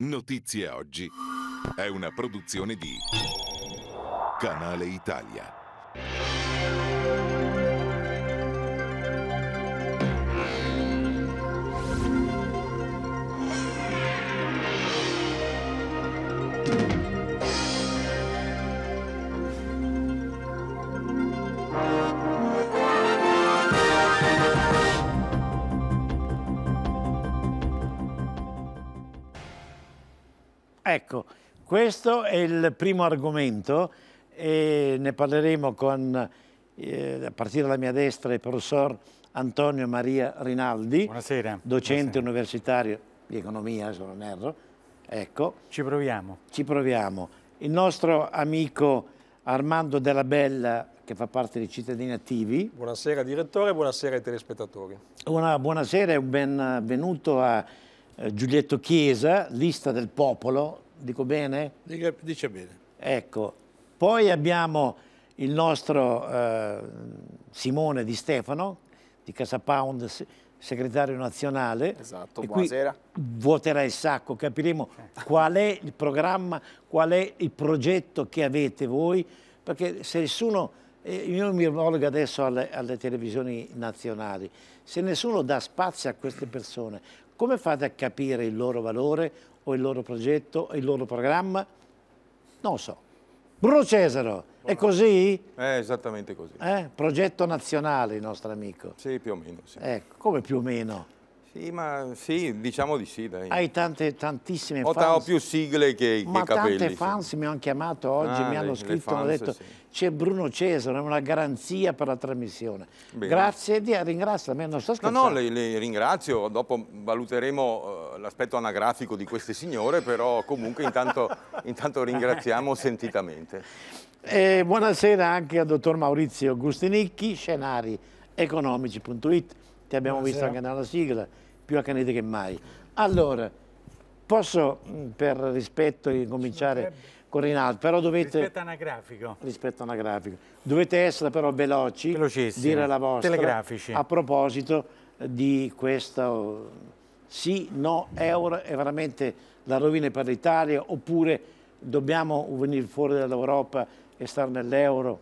Notizie Oggi è una produzione di Canale Italia. Ecco, questo è il primo argomento e ne parleremo con, eh, a partire dalla mia destra, il professor Antonio Maria Rinaldi, Buonasera. docente Buonasera. universitario di economia, se non erro. Ecco. Ci proviamo. Ci proviamo. Il nostro amico Armando Della Bella, che fa parte di Cittadini Attivi. Buonasera direttore, buonasera ai telespettatori. Una buonasera e un benvenuto a eh, Giulietto Chiesa, lista del popolo, dico bene? Dica, dice bene. Ecco, poi abbiamo il nostro eh, Simone Di Stefano, di Casa Pound, segretario nazionale. Esatto, buonasera. Vuoterà il sacco, capiremo qual è il programma, qual è il progetto che avete voi, perché se nessuno, eh, io mi rivolgo adesso alle, alle televisioni nazionali, se nessuno dà spazio a queste persone, come fate a capire il loro valore o il loro progetto o il loro programma? Non so. Bruno Cesaro, è così? È eh, esattamente così. Eh? Progetto nazionale, il nostro amico. Sì, più o meno. Sì. Ecco, come più o meno? Sì, ma sì, diciamo di sì, dai. Hai tante, tantissime ho, fans. Ho più sigle che, ma capelli. Ma tante fans sì. mi hanno chiamato oggi, ah, mi hanno scritto, mi hanno detto sì. c'è Bruno Cesare, è una garanzia per la trasmissione. Bene. Grazie, ti me non sto scherzando. No, no, le, le ringrazio, dopo valuteremo uh, l'aspetto anagrafico di queste signore, però comunque intanto, intanto ringraziamo sentitamente. E eh, buonasera anche al dottor Maurizio Gustinicchi, scenari economici.it, ti abbiamo buonasera. visto anche nella sigla più accanite che mai. Allora, posso mm, per rispetto cominciare con Rinaldo, però dovete... Rispetto anagrafico. Rispetto anagrafico. Dovete essere però veloci, dire la vostra. Telegrafici. A proposito di questo sì, no, euro è veramente la rovina per l'Italia, oppure dobbiamo venire fuori dall'Europa e stare nell'euro,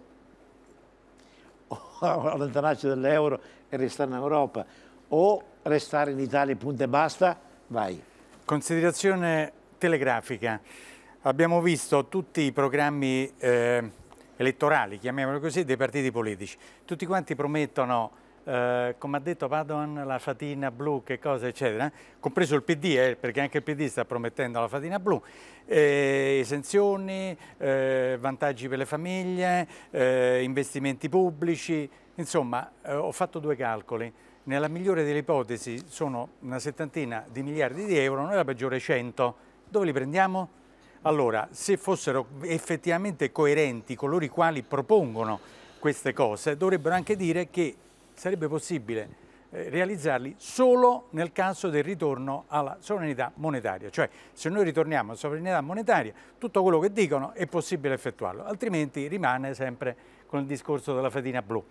o allontanarci dall'euro e restare in Europa o restare in Italia, punto e basta, vai. Considerazione telegrafica. Abbiamo visto tutti i programmi eh, elettorali, chiamiamolo così, dei partiti politici. Tutti quanti promettono, eh, come ha detto Padoan, la fatina blu, che cosa, eccetera, compreso il PD, eh, perché anche il PD sta promettendo la fatina blu, eh, esenzioni, eh, vantaggi per le famiglie, eh, investimenti pubblici. Insomma, ho fatto due calcoli. Nella migliore delle ipotesi sono una settantina di miliardi di euro, nella peggiore 100. Dove li prendiamo? Allora, se fossero effettivamente coerenti coloro i quali propongono queste cose, dovrebbero anche dire che sarebbe possibile eh, realizzarli solo nel caso del ritorno alla sovranità monetaria. Cioè, se noi ritorniamo alla sovranità monetaria, tutto quello che dicono è possibile effettuarlo, altrimenti rimane sempre con il discorso della fatina blu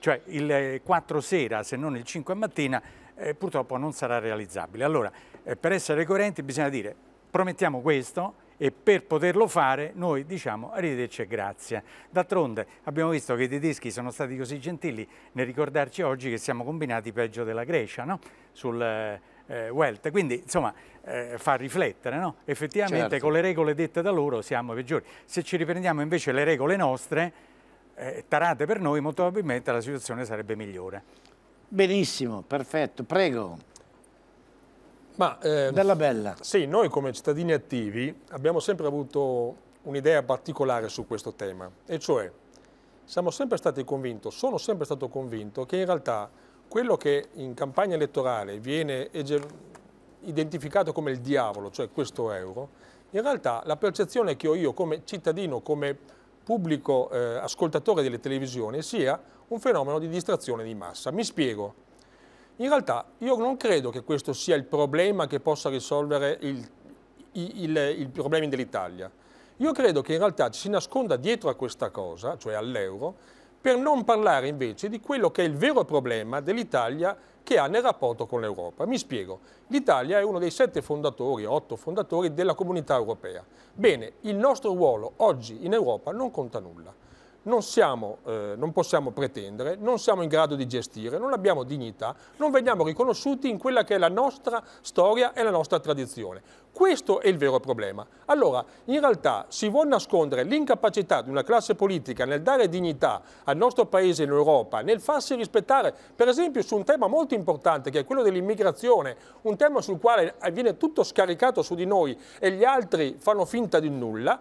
cioè il 4 eh, sera se non il 5 mattina eh, purtroppo non sarà realizzabile. Allora eh, per essere coerenti bisogna dire promettiamo questo e per poterlo fare noi diciamo arrivederci e grazie. D'altronde abbiamo visto che i tedeschi sono stati così gentili nel ricordarci oggi che siamo combinati peggio della Grecia no? sul eh, eh wealth, quindi insomma eh, fa riflettere, no? effettivamente certo. con le regole dette da loro siamo peggiori. Se ci riprendiamo invece le regole nostre tarate per noi, molto probabilmente la situazione sarebbe migliore. Benissimo, perfetto, prego. Ma, eh, Della Bella. Sì, noi come cittadini attivi abbiamo sempre avuto un'idea particolare su questo tema, e cioè siamo sempre stati convinti, sono sempre stato convinto che in realtà quello che in campagna elettorale viene identificato come il diavolo, cioè questo euro, in realtà la percezione che ho io come cittadino, come pubblico eh, ascoltatore delle televisioni sia un fenomeno di distrazione di massa. Mi spiego. In realtà io non credo che questo sia il problema che possa risolvere i problemi dell'Italia. Io credo che in realtà ci si nasconda dietro a questa cosa, cioè all'euro, per non parlare invece di quello che è il vero problema dell'Italia che ha nel rapporto con l'Europa. Mi spiego, l'Italia è uno dei sette fondatori, otto fondatori della comunità europea. Bene, il nostro ruolo oggi in Europa non conta nulla non, siamo, eh, non possiamo pretendere, non siamo in grado di gestire, non abbiamo dignità, non veniamo riconosciuti in quella che è la nostra storia e la nostra tradizione. Questo è il vero problema. Allora, in realtà si vuole nascondere l'incapacità di una classe politica nel dare dignità al nostro paese in Europa, nel farsi rispettare, per esempio, su un tema molto importante che è quello dell'immigrazione, un tema sul quale viene tutto scaricato su di noi e gli altri fanno finta di nulla,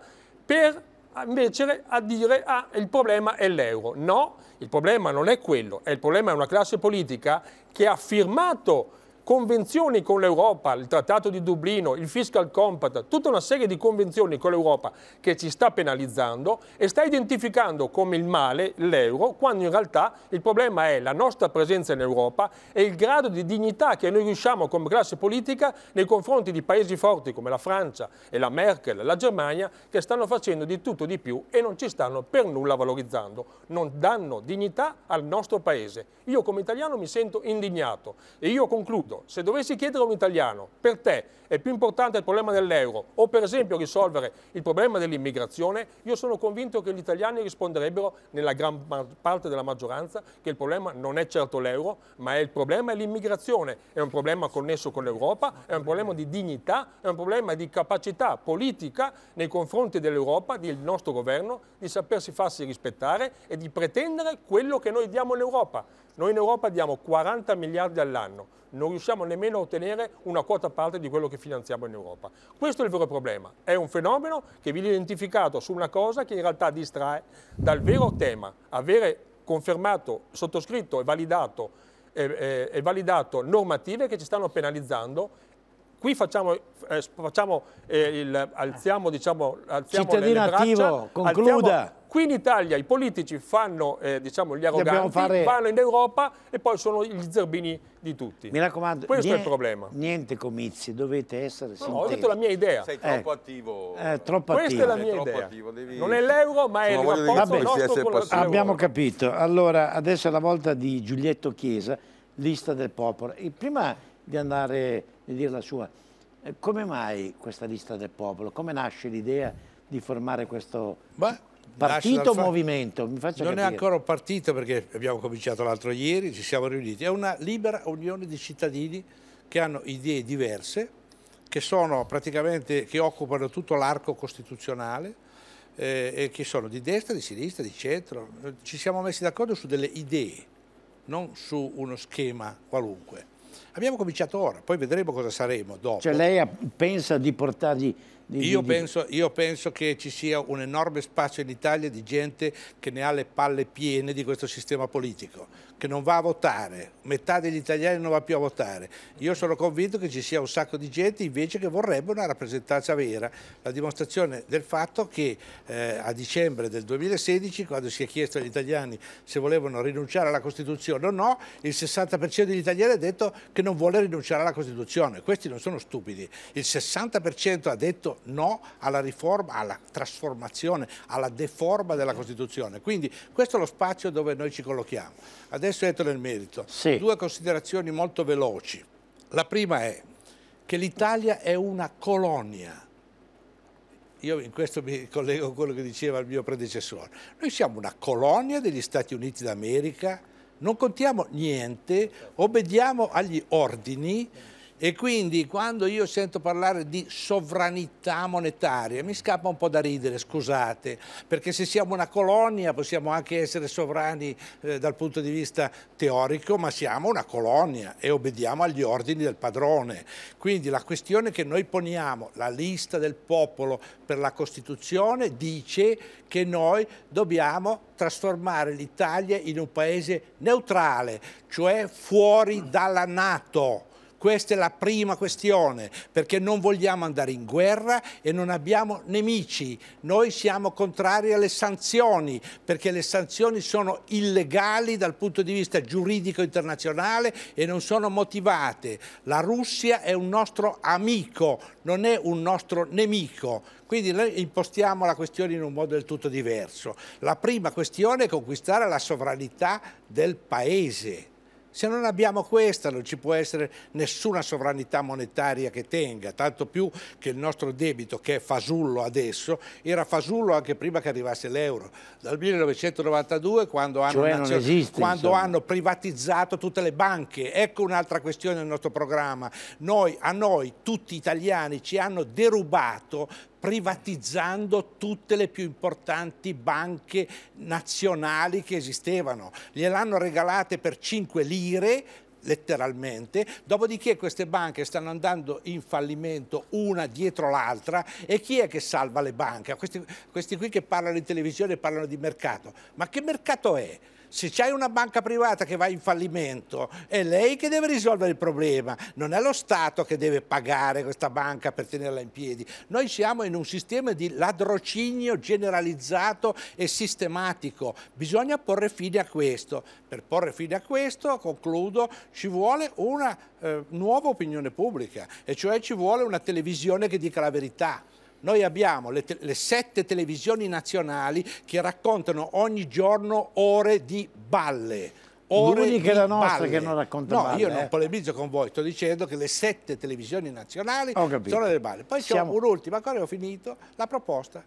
per invece a dire ah, il problema è l'euro. No, il problema non è quello, è il problema è una classe politica che ha firmato convenzioni con l'Europa, il Trattato di Dublino, il Fiscal Compact, tutta una serie di convenzioni con l'Europa che ci sta penalizzando e sta identificando come il male l'euro, quando in realtà il problema è la nostra presenza in Europa e il grado di dignità che noi riusciamo come classe politica nei confronti di paesi forti come la Francia e la Merkel, la Germania, che stanno facendo di tutto di più e non ci stanno per nulla valorizzando, non danno dignità al nostro paese. Io come italiano mi sento indignato e io concludo. Se dovessi chiedere a un italiano, per te è più importante il problema dell'euro o per esempio risolvere il problema dell'immigrazione, io sono convinto che gli italiani risponderebbero nella gran parte della maggioranza che il problema non è certo l'euro, ma è il problema è l'immigrazione, è un problema connesso con l'Europa, è un problema di dignità, è un problema di capacità politica nei confronti dell'Europa, del nostro governo, di sapersi farsi rispettare e di pretendere quello che noi diamo all'Europa. Noi in Europa diamo 40 miliardi all'anno, non riusciamo nemmeno a ottenere una quota parte di quello che finanziamo in Europa. Questo è il vero problema, è un fenomeno che viene identificato su una cosa che in realtà distrae dal vero tema, avere confermato, sottoscritto e validato, eh, eh, validato normative che ci stanno penalizzando qui facciamo, eh, facciamo eh, il, alziamo, diciamo, alziamo Cittadino attivo, concluda. Alziamo, Qui in Italia i politici fanno eh, diciamo, gli arroganti, fare... vanno in Europa e poi sono gli zerbini di tutti. Mi raccomando, questo niente, è il problema. Niente comizi, dovete essere sinceri. No, ho detto la mia idea. Sei troppo eh. attivo. Eh, troppo Questa attivo. è la mia idea. Attivo, devi... Non è l'euro, ma è Sono il rapporto nostro con Abbiamo capito. Allora, adesso è la volta di Giulietto Chiesa, lista del popolo. E prima di andare a dire la sua, eh, come mai questa lista del popolo? Come nasce l'idea di formare questo Beh, partito movimento? Mi faccia non capire. è ancora un partito perché abbiamo cominciato l'altro ieri, ci siamo riuniti, è una libera unione di cittadini che hanno idee diverse, che, che occupano tutto l'arco costituzionale, eh, e che sono di destra, di sinistra, di centro. Ci siamo messi d'accordo su delle idee, non su uno schema qualunque. Abbiamo cominciato ora, poi vedremo cosa saremo dopo. Cioè lei pensa di portargli di, io, di, penso, io, penso, che ci sia un enorme spazio in Italia di gente che ne ha le palle piene di questo sistema politico, che non va a votare, metà degli italiani non va più a votare. Io sono convinto che ci sia un sacco di gente invece che vorrebbe una rappresentanza vera, la dimostrazione del fatto che eh, a dicembre del 2016, quando si è chiesto agli italiani se volevano rinunciare alla Costituzione o no, il 60% degli italiani ha detto che non vuole rinunciare alla Costituzione. Questi non sono stupidi. Il 60% ha detto no alla riforma, alla trasformazione, alla deforma della Costituzione. Quindi questo è lo spazio dove noi ci collochiamo. Adesso entro nel merito. Sì. Due considerazioni molto veloci. La prima è che l'Italia è una colonia. Io in questo mi collego a quello che diceva il mio predecessore. Noi siamo una colonia degli Stati Uniti d'America, non contiamo niente, obbediamo agli ordini e quindi quando io sento parlare di sovranità monetaria mi scappa un po' da ridere, scusate, perché se siamo una colonia possiamo anche essere sovrani eh, dal punto di vista teorico, ma siamo una colonia e obbediamo agli ordini del padrone. Quindi la questione che noi poniamo, la lista del popolo per la Costituzione dice che noi dobbiamo trasformare l'Italia in un paese neutrale, cioè fuori dalla Nato questa è la prima questione, perché non vogliamo andare in guerra e non abbiamo nemici. Noi siamo contrari alle sanzioni, perché le sanzioni sono illegali dal punto di vista giuridico internazionale e non sono motivate. La Russia è un nostro amico, non è un nostro nemico. Quindi noi impostiamo la questione in un modo del tutto diverso. La prima questione è conquistare la sovranità del Paese. Se non abbiamo questa non ci può essere nessuna sovranità monetaria che tenga, tanto più che il nostro debito, che è fasullo adesso, era fasullo anche prima che arrivasse l'euro, dal 1992 quando, hanno, cioè nazio... esiste, quando hanno, privatizzato tutte le banche. Ecco un'altra questione del nostro programma. Noi, a noi, tutti italiani, ci hanno derubato privatizzando tutte le più importanti banche nazionali che esistevano. Gliel'hanno regalate per 5 lire, letteralmente, dopodiché queste banche stanno andando in fallimento una dietro l'altra e chi è che salva le banche? Questi, questi qui che parlano in televisione parlano di mercato, ma che mercato è? se c'è una banca privata che va in fallimento è lei che deve risolvere il problema, non è lo Stato che deve pagare questa banca per tenerla in piedi. Noi siamo in un sistema di ladrocinio generalizzato e sistematico, bisogna porre fine a questo. Per porre fine a questo, concludo, ci vuole una eh, nuova opinione pubblica e cioè ci vuole una televisione che dica la verità. Noi abbiamo le, te le sette televisioni nazionali che raccontano ogni giorno ore di balle ore L'unica è la nostra balle. che non racconta No, balle, io eh. non polemizzo con voi, sto dicendo che le sette televisioni nazionali sono delle balle. Poi Siamo... un'ultima cosa, ho finito, la proposta.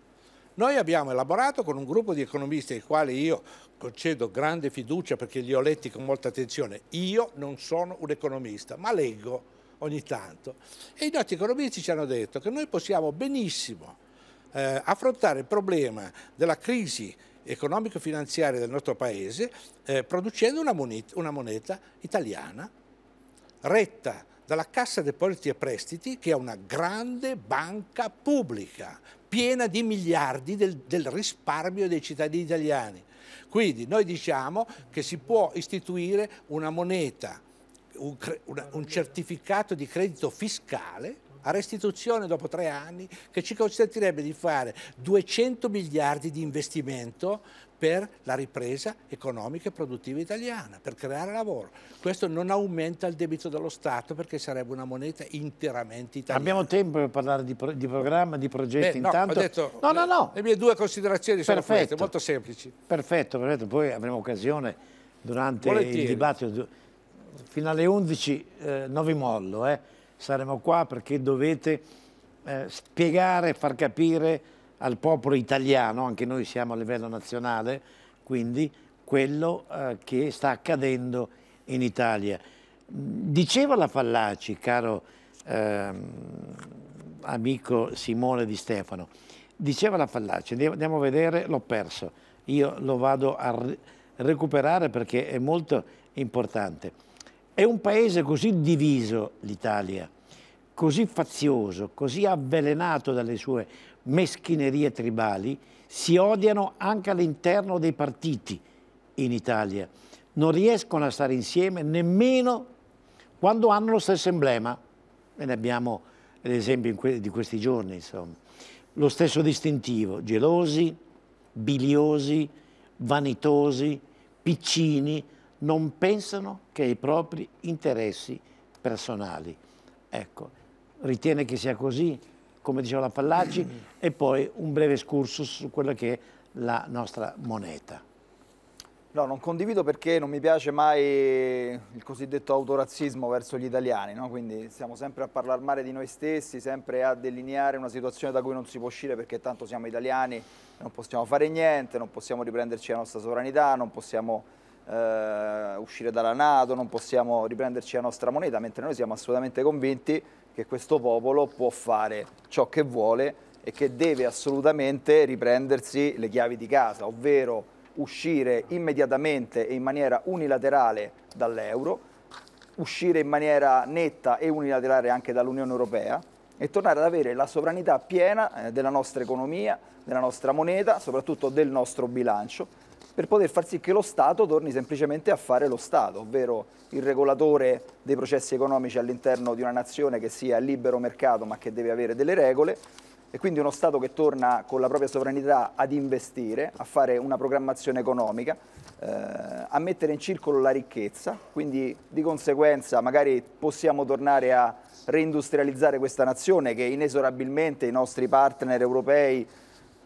Noi abbiamo elaborato con un gruppo di economisti ai quali io concedo grande fiducia perché li ho letti con molta attenzione. Io non sono un economista, ma leggo ogni tanto. E i nostri economisti ci hanno detto che noi possiamo benissimo eh, affrontare il problema della crisi economico-finanziaria del nostro paese eh, producendo una moneta, una moneta italiana retta dalla Cassa Depositi e Prestiti che è una grande banca pubblica piena di miliardi del, del, risparmio dei cittadini italiani. Quindi noi diciamo che si può istituire una moneta un, un, un certificato di credito fiscale a restituzione dopo tre anni che ci consentirebbe di fare 200 miliardi di investimento per la ripresa economica e produttiva italiana, per creare lavoro. Questo non aumenta il debito dello Stato perché sarebbe una moneta interamente italiana. Abbiamo tempo per parlare di, pro di programma, di progetti Beh, no, intanto. Detto, no, no, no. Le mie due considerazioni perfetto. sono queste, molto semplici. Perfetto, perfetto. Poi avremo occasione durante Volentieri. il dibattito fino alle 11 eh, non vi mollo, eh. saremo qua perché dovete eh, spiegare, far capire al popolo italiano, anche noi siamo a livello nazionale, quindi quello eh, che sta accadendo in Italia. Diceva la Fallaci, caro ehm, amico Simone Di Stefano, diceva la Fallaci, andiamo a vedere, l'ho perso, io lo vado a recuperare perché è molto importante è un paese così diviso, l'Italia, così fazioso, così avvelenato dalle sue meschinerie tribali, si odiano anche all'interno dei partiti in Italia. Non riescono a stare insieme nemmeno quando hanno lo stesso emblema. E ne abbiamo l'esempio que di questi giorni, insomma. Lo stesso distintivo, gelosi, biliosi, vanitosi, piccini, non pensano che ai propri interessi personali. Ecco, ritiene che sia così, come diceva la Fallaci, e poi un breve excursus su quella che è la nostra moneta. No, non condivido perché non mi piace mai il cosiddetto autorazzismo verso gli italiani, no? quindi stiamo sempre a parlare male di noi stessi, sempre a delineare una situazione da cui non si può uscire perché tanto siamo italiani, non possiamo fare niente, non possiamo riprenderci la nostra sovranità, non possiamo eh, uscire dalla Nato, non possiamo riprenderci la nostra moneta, mentre noi siamo assolutamente convinti che questo popolo può fare ciò che vuole e che deve assolutamente riprendersi le chiavi di casa, ovvero uscire immediatamente e in maniera unilaterale dall'euro, uscire in maniera netta e unilaterale anche dall'Unione Europea e tornare ad avere la sovranità piena eh, della nostra economia, della nostra moneta, soprattutto del nostro bilancio per poter far sì che lo Stato torni semplicemente a fare lo Stato, ovvero il regolatore dei processi economici all'interno di una nazione che sia libero mercato ma che deve avere delle regole e quindi uno Stato che torna con la propria sovranità ad investire, a fare una programmazione economica, eh, a mettere in circolo la ricchezza, quindi di conseguenza magari possiamo tornare a reindustrializzare questa nazione che inesorabilmente i nostri partner europei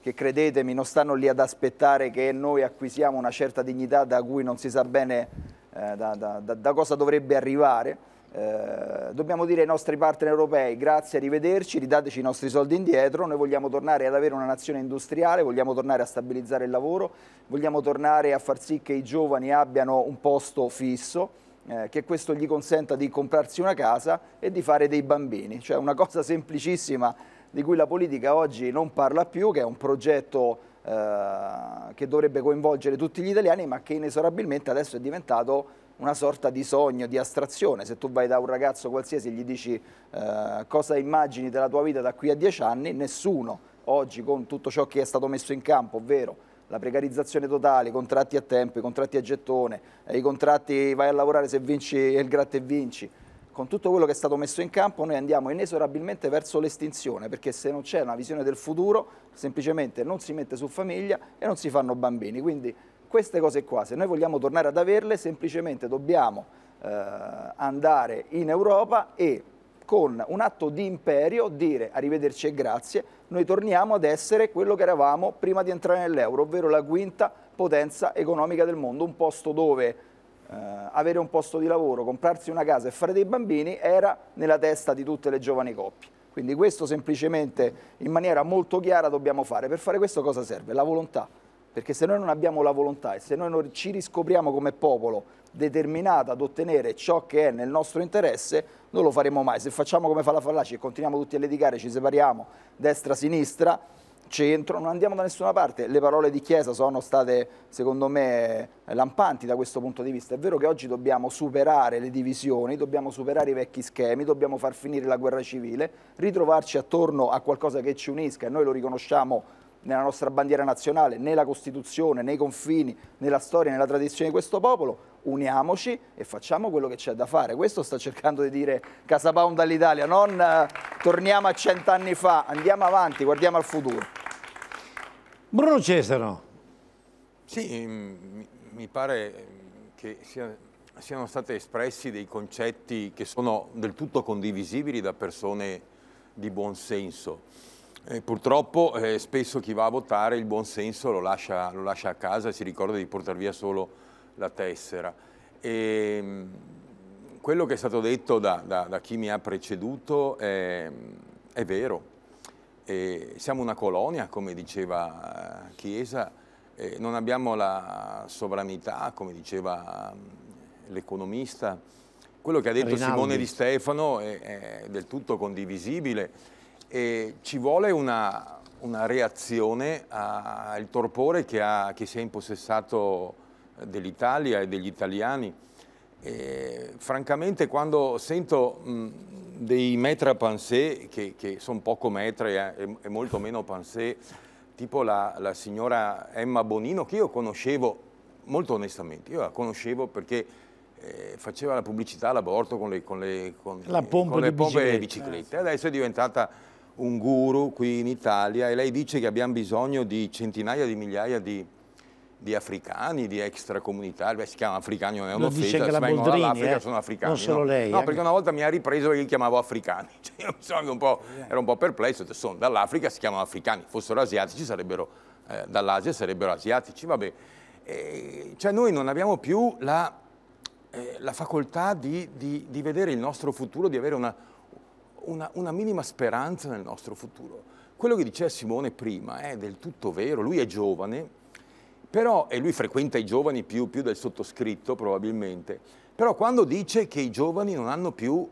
che credetemi non stanno lì ad aspettare che noi acquisiamo una certa dignità da cui non si sa bene eh, da, da, da, cosa dovrebbe arrivare. Eh, dobbiamo dire ai nostri partner europei grazie, arrivederci, ridateci i nostri soldi indietro, noi vogliamo tornare ad avere una nazione industriale, vogliamo tornare a stabilizzare il lavoro, vogliamo tornare a far sì che i giovani abbiano un posto fisso. Eh, che questo gli consenta di comprarsi una casa e di fare dei bambini, cioè una cosa semplicissima di cui la politica oggi non parla più, che è un progetto eh, che dovrebbe coinvolgere tutti gli italiani, ma che inesorabilmente adesso è diventato una sorta di sogno, di astrazione. Se tu vai da un ragazzo qualsiasi e gli dici eh, cosa immagini della tua vita da qui a dieci anni, nessuno oggi con tutto ciò che è stato messo in campo, ovvero la precarizzazione totale, i contratti a tempo, i contratti a gettone, eh, i contratti vai a lavorare se vinci il gratta e vinci, con tutto quello che è stato messo in campo noi andiamo inesorabilmente verso l'estinzione, perché se non c'è una visione del futuro semplicemente non si mette su famiglia e non si fanno bambini. Quindi queste cose qua, se noi vogliamo tornare ad averle, semplicemente dobbiamo eh, andare in Europa e con un atto di imperio dire arrivederci e grazie, noi torniamo ad essere quello che eravamo prima di entrare nell'euro, ovvero la quinta potenza economica del mondo, un posto dove eh, avere un posto di lavoro, comprarsi una casa e fare dei bambini era nella testa di tutte le giovani coppie. Quindi questo semplicemente in maniera molto chiara dobbiamo fare. Per fare questo cosa serve? La volontà. Perché se noi non abbiamo la volontà e se noi non ci riscopriamo come popolo determinata ad ottenere ciò che è nel nostro interesse, non lo faremo mai. Se facciamo come fa la Fallaci e continuiamo tutti a litigare, ci separiamo destra-sinistra, centro, non andiamo da nessuna parte. Le parole di Chiesa sono state, secondo me, lampanti da questo punto di vista. È vero che oggi dobbiamo superare le divisioni, dobbiamo superare i vecchi schemi, dobbiamo far finire la guerra civile, ritrovarci attorno a qualcosa che ci unisca e noi lo riconosciamo nella nostra bandiera nazionale, nella Costituzione, nei confini, nella storia, nella tradizione di questo popolo, uniamoci e facciamo quello che c'è da fare. Questo sta cercando di dire Casa Casabound all'Italia, non eh, torniamo a cent'anni fa, andiamo avanti, guardiamo al futuro. Bruno Cesaro. Sì, mm, mi pare mm, che sia, siano stati espressi dei concetti che sono del tutto condivisibili da persone di buon senso. E eh, purtroppo eh, spesso chi va a votare il buon senso lo lascia, lo lascia a casa e si ricorda di portare via solo la tessera. E ehm, quello che è stato detto da, da, da chi mi ha preceduto è, è vero. E siamo una colonia, come diceva eh, Chiesa, non abbiamo la sovranità, come diceva mm, l'economista. Quello che ha detto Rinaldi. Simone Di Stefano è, è del tutto condivisibile. E ci vuole una, una reazione al torpore che, ha, che si è impossessato dell'Italia e degli italiani. E, francamente quando sento mh, dei metra pensée, che, che sono poco metre eh, e, e, molto meno pensée, tipo la, la, signora Emma Bonino, che io conoscevo, molto onestamente, io la conoscevo perché eh, faceva la pubblicità all'aborto con le, con le, con, la pompa con le pompe biciclette. biciclette. Adesso è diventata un guru qui in Italia e lei dice che abbiamo bisogno di centinaia di migliaia di di africani, di extracomunitari, beh, si chiamano africani, non è un'offesa, se vengono dall'Africa eh? sono africani. Non solo lei. No, eh? perché una volta mi ha ripreso che li chiamavo africani, cioè, io un ero un po' perplesso, sono dall'Africa, si chiamano africani, fossero asiatici sarebbero, eh, dall'Asia sarebbero asiatici, vabbè. E, cioè noi non abbiamo più la, eh, la facoltà di, di, di, vedere il nostro futuro, di avere una, una, una minima speranza nel nostro futuro. Quello che diceva Simone prima è eh, del tutto vero, lui è giovane, però, e lui frequenta i giovani più, più del sottoscritto probabilmente, però quando dice che i giovani non hanno più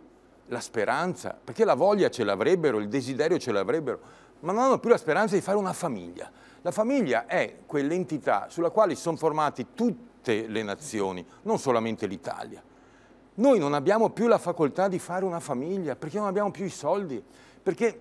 la speranza, perché la voglia ce l'avrebbero, il desiderio ce l'avrebbero, ma non hanno più la speranza di fare una famiglia. La famiglia è quell'entità sulla quale sono formate tutte le nazioni, non solamente l'Italia. Noi non abbiamo più la facoltà di fare una famiglia perché non abbiamo più i soldi, perché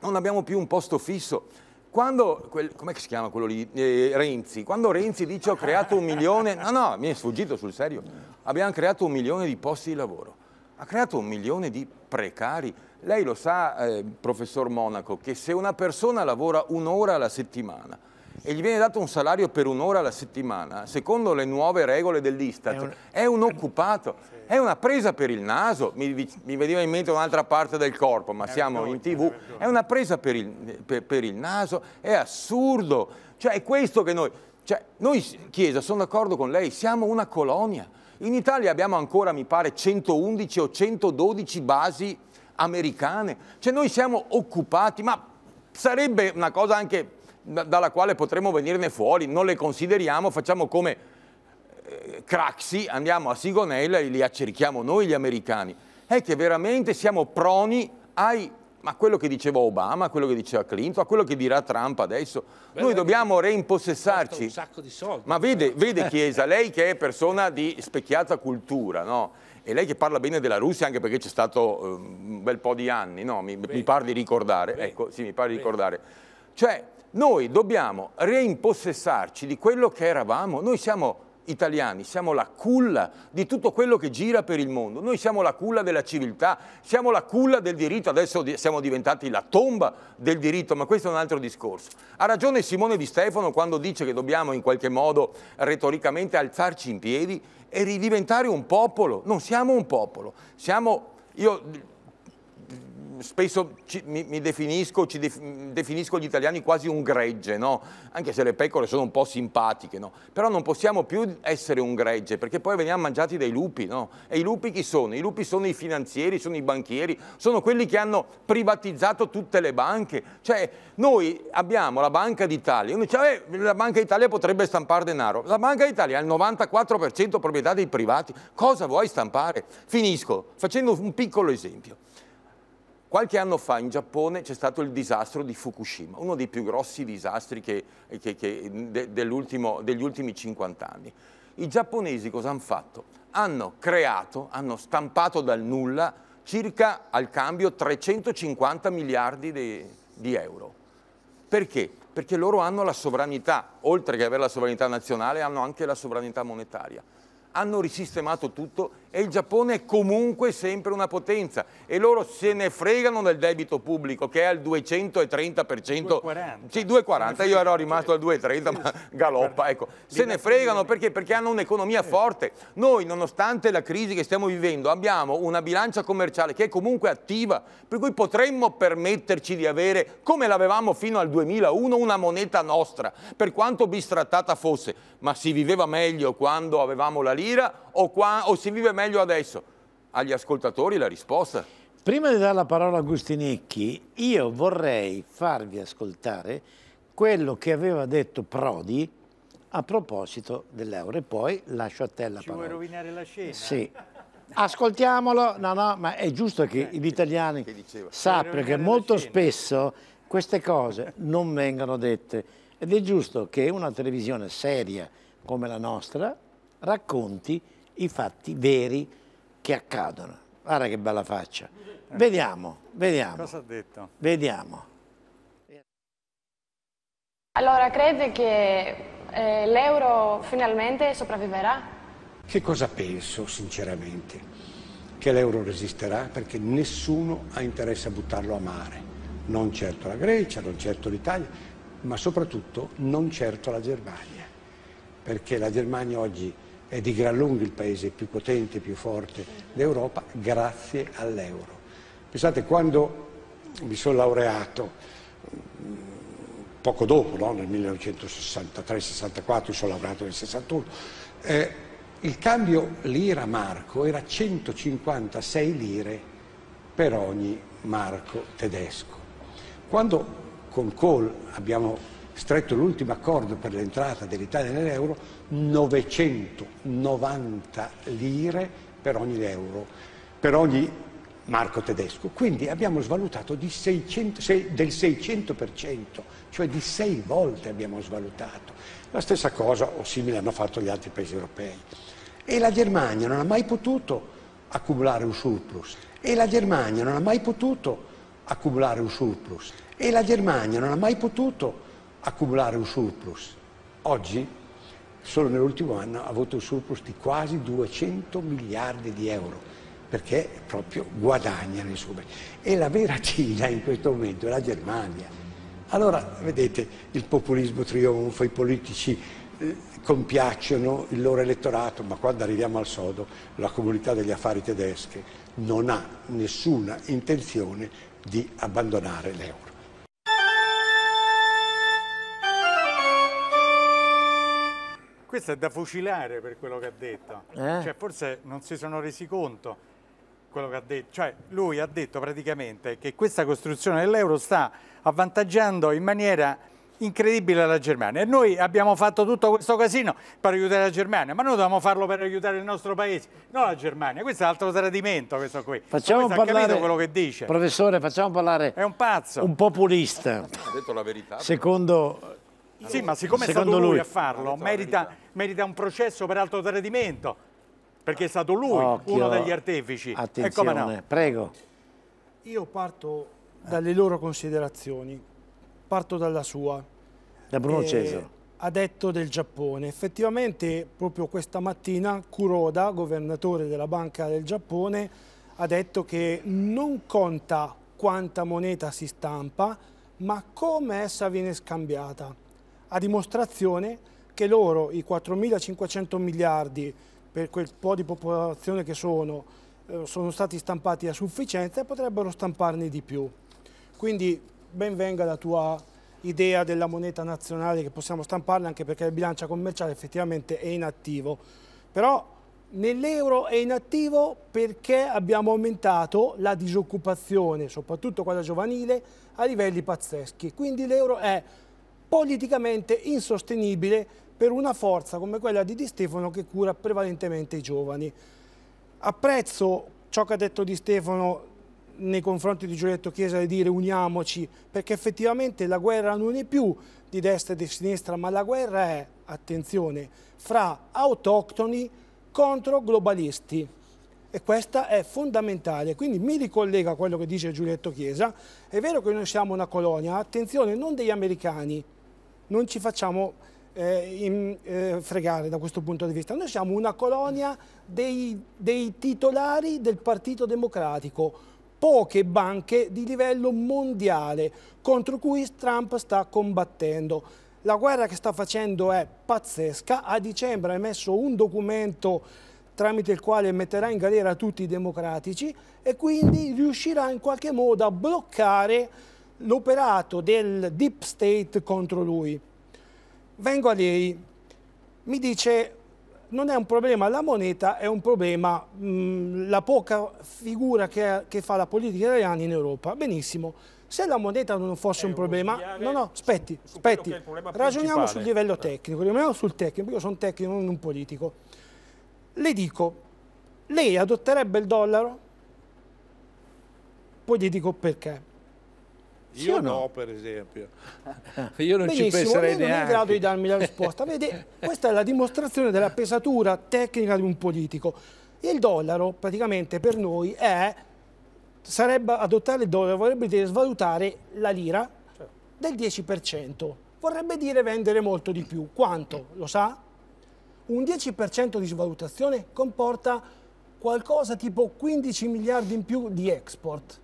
non abbiamo più un posto fisso. Quando, come si chiama quello lì? Eh, Renzi. Quando Renzi dice ho creato un milione, no no, mi è sfuggito sul serio, abbiamo creato un milione di posti di lavoro, ha creato un milione di precari. Lei lo sa, eh, professor Monaco, che se una persona lavora un'ora alla settimana, e gli viene dato un salario per un'ora alla settimana, secondo le nuove regole dell'Istat, è un, è un occupato. È una presa per il naso, mi, mi veniva in mente un'altra parte del corpo, ma è eh, siamo in eh, tv, è, eh, è una presa per il, per, per il, naso, è assurdo, cioè è questo che noi, cioè, noi Chiesa, sono d'accordo con lei, siamo una colonia, in Italia abbiamo ancora, mi pare, 111 o 112 basi americane, cioè noi siamo occupati, ma sarebbe una cosa anche dalla quale potremmo venirne fuori, non le consideriamo, facciamo come eh, Craxi, andiamo a Sigonella e li accerchiamo noi gli americani. È che veramente siamo proni ai, a quello che diceva Obama, a quello che diceva Clinton, a quello che dirà Trump adesso. Beh, noi dobbiamo reimpossessarci. Certo, soldi, Ma vede, vede, Chiesa, lei che è persona di specchiata cultura, no? E lei che parla bene della Russia anche perché c'è stato eh, un bel po' di anni, no? Mi, mi pare di ricordare. Bene. Ecco, sì, mi pare di bene. ricordare. Cioè, noi dobbiamo reimpossessarci di quello che eravamo. Noi siamo italiani, siamo la culla di tutto quello che gira per il mondo, noi siamo la culla della civiltà, siamo la culla del diritto, adesso siamo diventati la tomba del diritto, ma questo è un altro discorso. Ha ragione Simone Di Stefano quando dice che dobbiamo in qualche modo retoricamente alzarci in piedi e ridiventare un popolo, non siamo un popolo, siamo, io spesso ci, mi, mi, definisco, ci def, definisco gli italiani quasi un gregge, no? anche se le pecore sono un po' simpatiche, no? però non possiamo più essere un gregge perché poi veniamo mangiati dai lupi. No? E i lupi chi sono? I lupi sono i finanzieri, sono i banchieri, sono quelli che hanno privatizzato tutte le banche. Cioè noi abbiamo la Banca d'Italia, uno dice eh, la Banca d'Italia potrebbe stampare denaro, la Banca d'Italia ha il 94% proprietà dei privati, cosa vuoi stampare? Finisco facendo un piccolo esempio. Qualche anno fa in Giappone c'è stato il disastro di Fukushima, uno dei più grossi disastri che, che, che de, degli ultimi 50 anni. I giapponesi cosa hanno fatto? Hanno creato, hanno stampato dal nulla circa al cambio 350 miliardi di, di euro. Perché? Perché loro hanno la sovranità, oltre che avere la sovranità nazionale hanno anche la sovranità monetaria. Hanno risistemato tutto e il Giappone è comunque sempre una potenza e loro se ne fregano del debito pubblico che è al 230%, 2,40. sì 2,40, io ero rimasto al 2,30 ma galoppa, ecco, se ne fregano perché? Perché hanno un'economia eh. forte. Noi nonostante la crisi che stiamo vivendo abbiamo una bilancia commerciale che è comunque attiva, per cui potremmo permetterci di avere, come l'avevamo fino al 2001, una moneta nostra, per quanto bistrattata fosse, ma si viveva meglio quando avevamo la lira o, qua, o si vive meglio adesso? Agli ascoltatori la risposta. Prima di dare la parola a Gustinicchi, io vorrei farvi ascoltare quello che aveva detto Prodi a proposito dell'euro e poi lascio a te la Ci parola. Ci vuoi rovinare la scena? Sì. Ascoltiamolo, no no, ma è giusto che gli italiani sappiano che molto spesso queste cose non vengono dette ed è giusto che una televisione seria come la nostra racconti i fatti veri che accadono. Guarda che bella faccia. Vediamo, vediamo. Cosa ha detto? Vediamo. Allora, crede che eh, l'euro finalmente sopravviverà? Che cosa penso, sinceramente? Che l'euro resisterà perché nessuno ha interesse a buttarlo a mare. Non certo la Grecia, non certo l'Italia, ma soprattutto non certo la Germania. Perché la Germania oggi è di gran lunga il paese più potente, più forte d'Europa grazie all'euro. Pensate, quando mi sono laureato, poco dopo, no? nel 1963-64, sono laureato nel 61, eh, il cambio lira marco era 156 lire per ogni marco tedesco. Quando con Kohl abbiamo stretto l'ultimo accordo per l'entrata dell'Italia nell'euro, 990 lire per ogni euro, per ogni marco tedesco. Quindi abbiamo svalutato 600, del 600%, cioè di 6 volte abbiamo svalutato. La stessa cosa o simile hanno fatto gli altri paesi europei. E la Germania non ha mai potuto accumulare un surplus. E la Germania non ha mai potuto accumulare un surplus. E la Germania non ha mai potuto accumulare un surplus. Oggi solo nell'ultimo anno ha avuto un surplus di quasi 200 miliardi di euro perché proprio guadagna le sue e la vera Cina in questo momento è la Germania allora vedete il populismo trionfa i politici eh, compiacciono il loro elettorato ma quando arriviamo al sodo la comunità degli affari tedesche non ha nessuna intenzione di abbandonare l'euro Questo è da fucilare per quello che ha detto. Eh? Cioè, forse non si sono resi conto quello che ha detto. Cioè, lui ha detto praticamente che questa costruzione dell'euro sta avvantaggiando in maniera incredibile la Germania. E noi abbiamo fatto tutto questo casino per aiutare la Germania, ma noi dobbiamo farlo per aiutare il nostro paese, non la Germania. Questo è altro tradimento, questo qui. Facciamo parlare, quello che dice. Professore, facciamo parlare... È un pazzo. Un populista. Ha detto la verità. Secondo sì, ma siccome è stato lui, lui a farlo, merita, merita, un processo per altro tradimento, perché è stato lui Occhio. uno degli artefici. Attenzione, no. prego. Io parto dalle loro considerazioni, parto dalla sua. Da Bruno e... Cesaro ha detto del Giappone. Effettivamente proprio questa mattina Kuroda, governatore della Banca del Giappone, ha detto che non conta quanta moneta si stampa, ma come essa viene scambiata a dimostrazione che loro i 4.500 miliardi per quel po' di popolazione che sono, eh, sono stati stampati a sufficienza e potrebbero stamparne di più. Quindi ben venga la tua idea della moneta nazionale che possiamo stamparla anche perché la bilancia commerciale effettivamente è inattivo. Però nell'euro è inattivo perché abbiamo aumentato la disoccupazione, soprattutto quella giovanile, a livelli pazzeschi. Quindi l'euro è politicamente insostenibile per una forza come quella di Di Stefano che cura prevalentemente i giovani. Apprezzo ciò che ha detto Di Stefano nei confronti di Giulietto Chiesa di dire uniamoci, perché effettivamente la guerra non è più di destra e di sinistra, ma la guerra è, attenzione, fra autoctoni contro globalisti. E questa è fondamentale, quindi mi ricollega a quello che dice Giulietto Chiesa. È vero che noi siamo una colonia, attenzione, non degli americani, non ci facciamo eh, in, eh, fregare da questo punto di vista. Noi siamo una colonia dei, dei titolari del Partito Democratico, poche banche di livello mondiale contro cui Trump sta combattendo. La guerra che sta facendo è pazzesca, a dicembre ha emesso un documento tramite il quale metterà in galera tutti i democratici e quindi riuscirà in qualche modo a bloccare l'operato del deep state contro lui. Vengo a lei, mi dice non è un problema la moneta, è un problema mh, mm, la poca figura che, che, fa la politica italiana in Europa. Benissimo. Se la moneta non fosse è un problema, no, no, aspetti, su, su aspetti. ragioniamo sul livello tecnico, ragioniamo sul tecnico, io sono tecnico, non un politico. Le dico, lei adotterebbe il dollaro? Poi gli dico perché. Sì Io no? no? per esempio. Io non Benissimo, ci penserei neanche. non è in grado di darmi la risposta. Vede, questa è la dimostrazione della pesatura tecnica di un politico. Il dollaro praticamente per noi è, sarebbe adottare il dollaro, vorrebbe dire svalutare la lira del 10%. Vorrebbe dire vendere molto di più. Quanto? Lo sa? Un 10% di svalutazione comporta qualcosa tipo 15 miliardi in più di export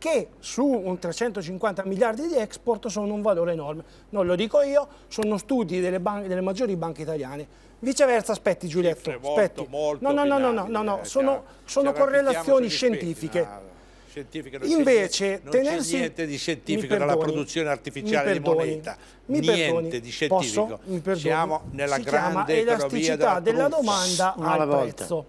che su un 350 miliardi di export sono un valore enorme. Non lo dico io, sono studi delle, banche, delle maggiori banche italiane. Viceversa, aspetti Giulietto, aspetti. Molto, no, no, no, no, no, no, no, eh, sono, sono correlazioni scientifiche. No ah, scientifiche non Invece, c'è, tenersi... niente di scientifico nella produzione artificiale di moneta. Mi niente di scientifico. Posso? Mi perdoni. Siamo nella si grande elasticità della, della domanda Una al volta. prezzo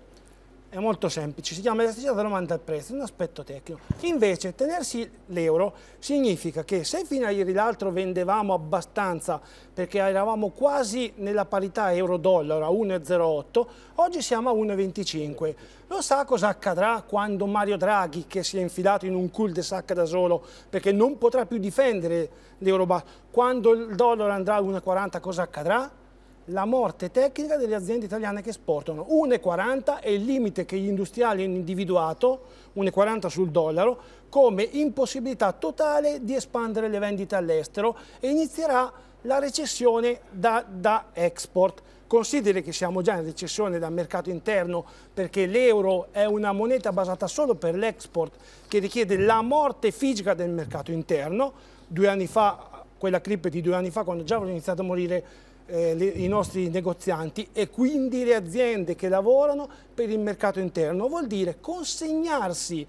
è molto semplice, si chiama elasticità della domanda al prezzo, è un aspetto tecnico. Invece tenersi l'euro significa che se fino a ieri l'altro vendevamo abbastanza perché eravamo quasi nella parità euro-dollaro a 1,08, oggi siamo a 1,25. Lo sa cosa accadrà quando Mario Draghi, che si è infilato in un cul-de-sac da solo perché non potrà più difendere l'euro, quando il dollaro andrà a 1,40 cosa accadrà? la morte tecnica delle aziende italiane che esportano. 1,40 è il limite che gli industriali hanno individuato, 1,40 sul dollaro, come impossibilità totale di espandere le vendite all'estero e inizierà la recessione da, da export. Consideri che siamo già in recessione dal mercato interno perché l'euro è una moneta basata solo per l'export che richiede la morte fisica del mercato interno. Due anni fa, quella clip di due anni fa, quando già avevano iniziato a morire eh, le, i nostri negozianti e quindi le aziende che lavorano per il mercato interno. Vuol dire consegnarsi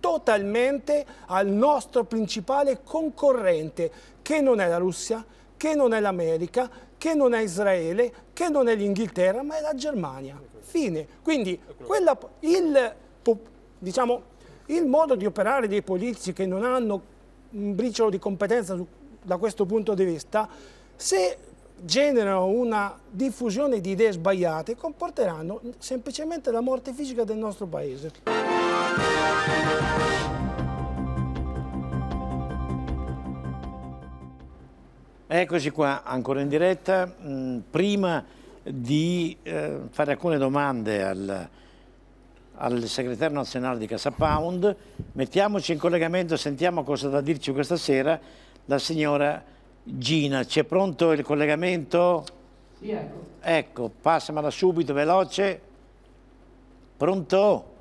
totalmente al nostro principale concorrente, che non è la Russia, che non è l'America, che non è Israele, che non è l'Inghilterra, ma è la Germania. Fine. Quindi quella, il, diciamo, il, modo di operare dei politici che non hanno un briciolo di competenza su, da questo punto di vista, se generano una diffusione di idee sbagliate comporteranno semplicemente la morte fisica del nostro paese. Eccoci qua, ancora in diretta. Mm, prima di eh, fare alcune domande al, al segretario nazionale di Casa Pound, mettiamoci in collegamento, e sentiamo cosa da dirci questa sera la signora Gina, c'è pronto il collegamento? Sì, ecco. Ecco, passamela subito, veloce. Pronto?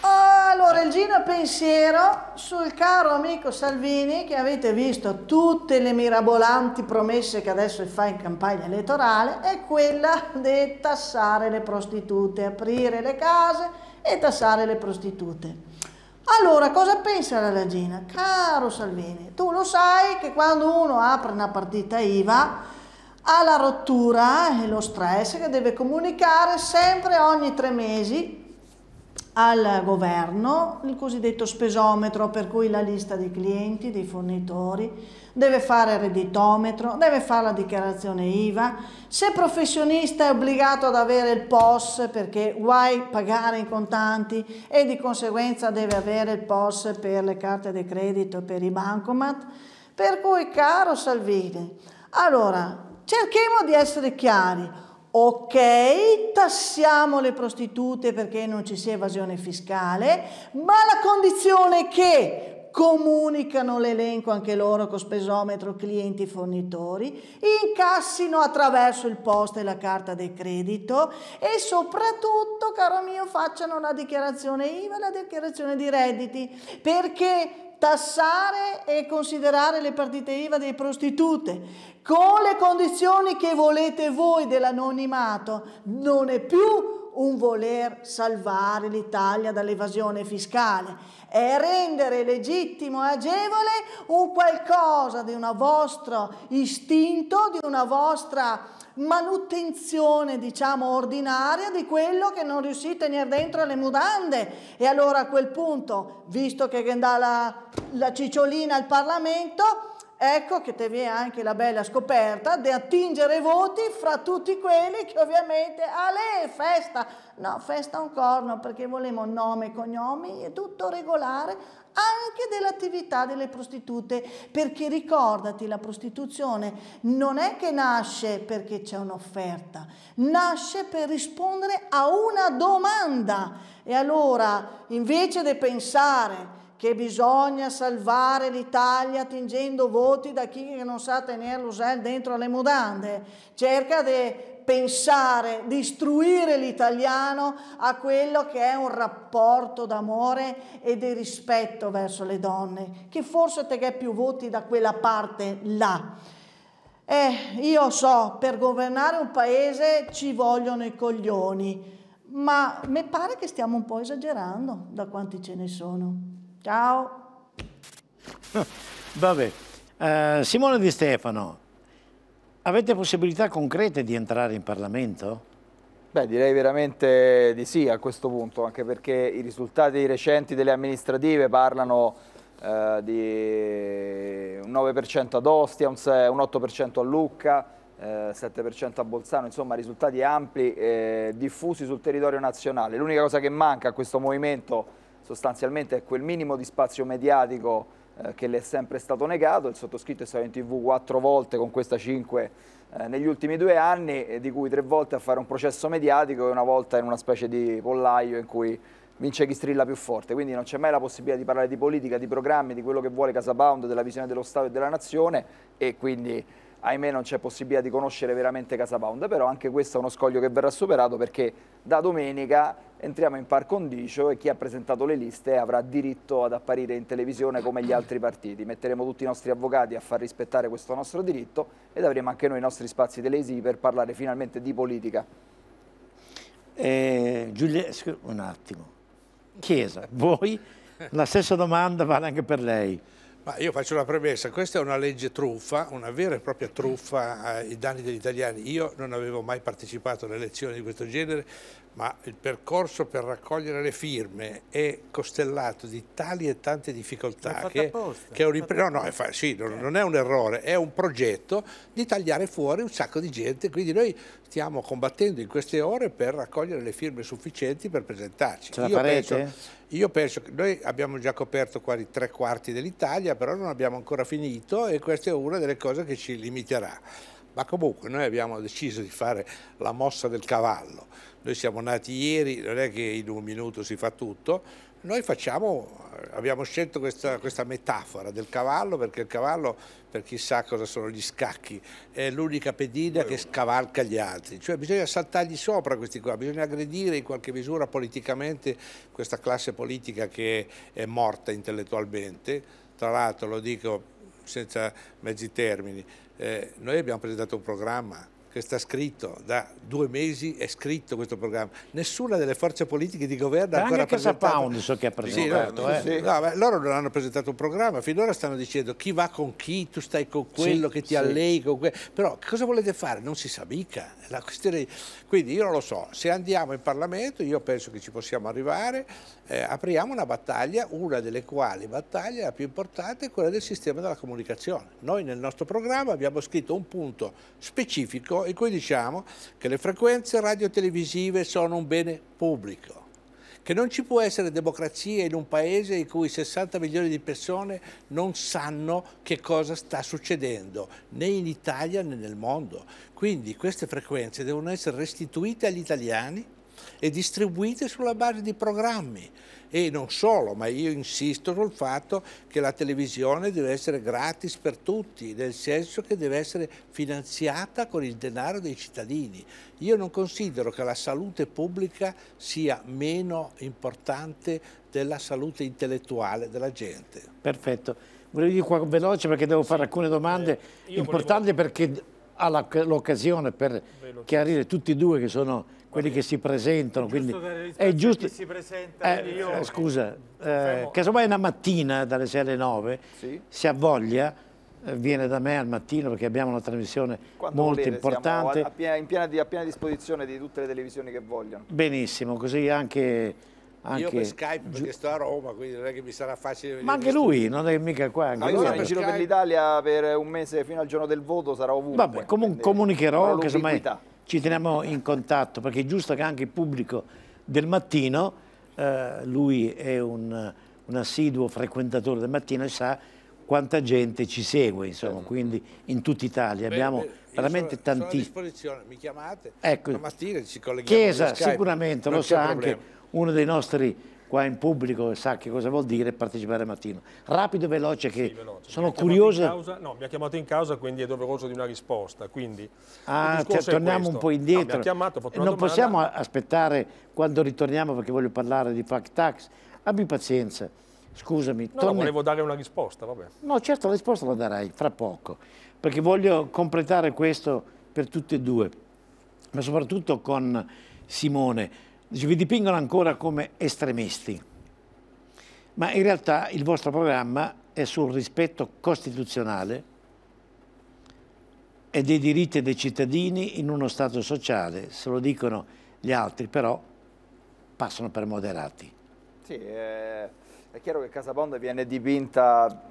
Ah, allora, il giro pensiero sul caro amico Salvini che avete visto tutte le mirabolanti promesse che adesso fa in campagna elettorale è quella di tassare le prostitute, aprire le case e tassare le prostitute. Allora, cosa pensa la regina? Caro Salvini, tu lo sai che quando uno apre una partita IVA ha la rottura e lo stress che deve comunicare sempre ogni tre mesi al governo il cosiddetto spesometro, per cui la lista dei clienti, dei fornitori, deve fare il redditometro, deve fare la dichiarazione IVA, se professionista è obbligato ad avere il POS perché guai pagare in contanti e di conseguenza deve avere il POS per le carte di credito, e per i bancomat. Per cui, caro Salvini, allora cerchiamo di essere chiari. Ok, tassiamo le prostitute perché non ci sia evasione fiscale, ma la condizione è che comunicano l'elenco anche loro con spesometro, clienti, fornitori, incassino attraverso il post e la carta del credito e soprattutto, caro mio, facciano la dichiarazione IVA e la dichiarazione di redditi, perché tassare e considerare le partite IVA dei prostitute con le condizioni che volete voi dell'anonimato non è più un voler salvare l'Italia dall'evasione fiscale, è rendere legittimo e agevole un qualcosa di un vostro istinto, di una vostra manutenzione, diciamo, ordinaria di quello che non riuscite a tenere dentro le mutande. E allora a quel punto, visto che andava la, la cicciolina al Parlamento, Ecco che te viene anche la bella scoperta di attingere voti fra tutti quelli che ovviamente, a lei festa, no festa un corno perché volevamo nome e cognomi e tutto regolare anche dell'attività delle prostitute perché ricordati la prostituzione non è che nasce perché c'è un'offerta, nasce per rispondere a una domanda e allora invece di pensare che bisogna salvare l'Italia attingendo voti da chi non sa tenere l'usel dentro le mutande. Cerca di pensare, di istruire l'italiano a quello che è un rapporto d'amore e di rispetto verso le donne, che forse te che più voti da quella parte là. Eh, io so, per governare un paese ci vogliono i coglioni, ma mi pare che stiamo un po' esagerando da quanti ce ne sono. Ciao. Vabbè. Uh, Simone Di Stefano, avete possibilità concrete di entrare in Parlamento? Beh, direi veramente di sì a questo punto, anche perché i risultati recenti delle amministrative parlano eh, di un 9% ad Ostia, un, 6, un 8% a Lucca, eh, 7% a Bolzano, insomma risultati ampli e diffusi sul territorio nazionale. L'unica cosa che manca a questo movimento è sostanzialmente è quel minimo di spazio mediatico eh, che le è sempre stato negato, il sottoscritto è stato in tv quattro volte con questa cinque eh, negli ultimi due anni, di cui tre volte a fare un processo mediatico e una volta in una specie di pollaio in cui vince chi strilla più forte, quindi non c'è mai la possibilità di parlare di politica, di programmi, di quello che vuole Casabound, della visione dello Stato e della Nazione e quindi ahimè non c'è possibilità di conoscere veramente Casa Pound, però anche questo è uno scoglio che verrà superato perché da domenica entriamo in par condicio e chi ha presentato le liste avrà diritto ad apparire in televisione come gli altri partiti. Metteremo tutti i nostri avvocati a far rispettare questo nostro diritto ed avremo anche noi i nostri spazi televisivi per parlare finalmente di politica. Eh, Giulia, un attimo. Chiesa, voi la stessa domanda vale anche per lei. Ma io faccio la premessa, questa è una legge truffa, una vera e propria truffa ai danni degli italiani. Io non avevo mai partecipato a elezioni di questo genere, ma il percorso per raccogliere le firme è costellato di tali e tante difficoltà che, posta, che ripre... no, no, è fa... sì, non, non, è un errore, è un progetto di tagliare fuori un sacco di gente, quindi noi stiamo combattendo in queste ore per raccogliere le firme sufficienti per presentarci. Ce io farete? Penso, io penso che noi abbiamo già coperto quasi tre quarti dell'Italia, però non abbiamo ancora finito e questa è una delle cose che ci limiterà. Ma comunque noi abbiamo deciso di fare la mossa del cavallo noi siamo nati ieri, non è che in un minuto si fa tutto, noi facciamo, abbiamo scelto questa, questa, metafora del cavallo perché il cavallo, per chi sa cosa sono gli scacchi, è l'unica pedina che scavalca gli altri, cioè bisogna saltargli sopra questi qua, bisogna aggredire in qualche misura politicamente questa classe politica che è morta intellettualmente, tra l'altro lo dico senza mezzi termini, eh, noi abbiamo presentato un programma che sta scritto da due mesi, è scritto questo programma. Nessuna delle forze politiche di governo ha ancora presentato... Anche Casa Pound so che ha presentato. Sì, no, eh. no, loro non hanno presentato un programma, finora stanno dicendo chi va con chi, tu stai con quello sì, che ti sì. allei, con que... però cosa volete fare? Non si sa mica. Questione... Quindi io non lo so, se andiamo in Parlamento io penso che ci possiamo arrivare, eh, apriamo una battaglia, una delle quali battaglia la più importante è quella del sistema della comunicazione. Noi nel nostro programma abbiamo scritto un punto specifico in cui diciamo che le frequenze radio-televisive sono un bene pubblico che non ci può essere democrazia in un paese in cui 60 milioni di persone non sanno che cosa sta succedendo, né in Italia né nel mondo. Quindi queste frequenze devono essere restituite agli italiani e distribuite sulla base di programmi. E non solo, ma io insisto sul fatto che la televisione deve essere gratis per tutti, nel senso che deve essere finanziata con il denaro dei cittadini. Io non considero che la salute pubblica sia meno importante della salute intellettuale della gente. Perfetto. Volevo dire qua veloce perché devo fare alcune domande eh, importanti volevo... perché ha l'occasione per chiarire tutti e due che sono quelli che si presentano. Giusto quindi è giusto. Chi si presenta, eh, io... Eh, scusa, eh, casomai una mattina dalle 6 alle 9 sì. ha voglia, eh, viene da me al mattino perché abbiamo una trasmissione Quando molto volete, importante. A, a, piena, in piena di, a piena disposizione di tutte le televisioni che vogliono. Benissimo, così anche... anche Io per Skype perché sto a Roma, quindi non è che mi sarà facile... Ma anche lui, studio. non è mica qua. Anche no, ah, io sono in per l'Italia per un mese fino al giorno del voto, sarà ovunque. Vabbè, comunque comunicherò, insomma ci teniamo in contatto perché è giusto che anche il pubblico del mattino, eh, lui è un, un, assiduo frequentatore del mattino e sa quanta gente ci segue, insomma, certo. quindi in tutta Italia beh, abbiamo beh, veramente tantissimi. mi chiamate, ecco, la mattina ci colleghiamo. Chiesa, sicuramente, non lo sa problema. anche uno dei nostri qua in pubblico sa che cosa vuol dire partecipare al mattino. Rapido e veloce che sì, veloce. sono curioso. no, mi ha chiamato in causa quindi è doveroso di una risposta. Quindi, ah, cioè, torniamo un po' indietro. No, chiamato, non domanda. possiamo aspettare quando ritorniamo perché voglio parlare di fact tax. Abbi pazienza. Scusami. No, no, volevo dare una risposta, vabbè. No, certo, la risposta la darai fra poco, perché voglio completare questo per tutte e due, ma soprattutto con Simone vi dipingono ancora come estremisti, ma in realtà il vostro programma è sul rispetto costituzionale e dei diritti dei cittadini in uno Stato sociale, se lo dicono gli altri, però passano per moderati. Sì, è chiaro che Casabonda viene dipinta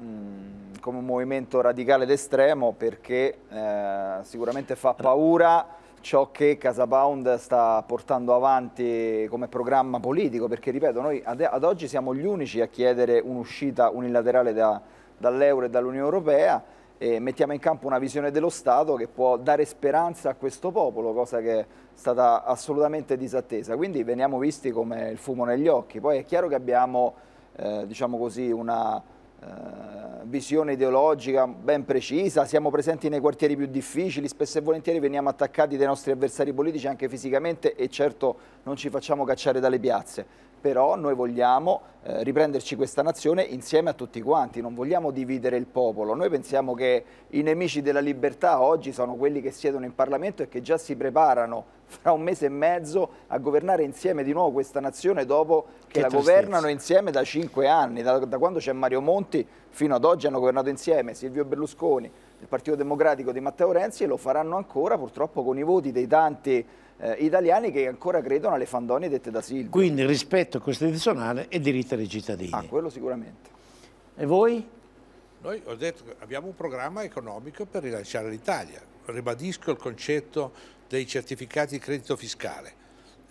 come un movimento radicale ed estremo perché eh, sicuramente fa paura ciò che Casa Casabound sta portando avanti come programma politico, perché ripeto, noi ad, ad oggi siamo gli unici a chiedere un'uscita unilaterale da, dall'euro e dall'Unione Europea e mettiamo in campo una visione dello Stato che può dare speranza a questo popolo, cosa che è stata assolutamente disattesa. Quindi veniamo visti come il fumo negli occhi. Poi è chiaro che abbiamo, eh, diciamo così, una eh, visione ideologica ben precisa, siamo presenti nei quartieri più difficili, spesso e volentieri veniamo attaccati dai nostri avversari politici anche fisicamente e certo non ci facciamo cacciare dalle piazze, però noi vogliamo eh, riprenderci questa nazione insieme a tutti quanti, non vogliamo dividere il popolo, noi pensiamo che i nemici della libertà oggi sono quelli che siedono in Parlamento e che già si preparano fra un mese e mezzo a governare insieme di nuovo questa nazione dopo che, che la governano insieme da cinque anni, da, da quando c'è Mario Monti fino ad oggi hanno governato insieme Silvio Berlusconi, il Partito Democratico di Matteo Renzi e lo faranno ancora purtroppo con i voti dei tanti eh, italiani che ancora credono alle fandonie dette da Silvio. Quindi rispetto costituzionale e diritto dei cittadini. Ah, quello sicuramente. E voi? Noi ho detto che abbiamo un programma economico per rilanciare l'Italia. Ribadisco il concetto dei certificati di credito fiscale.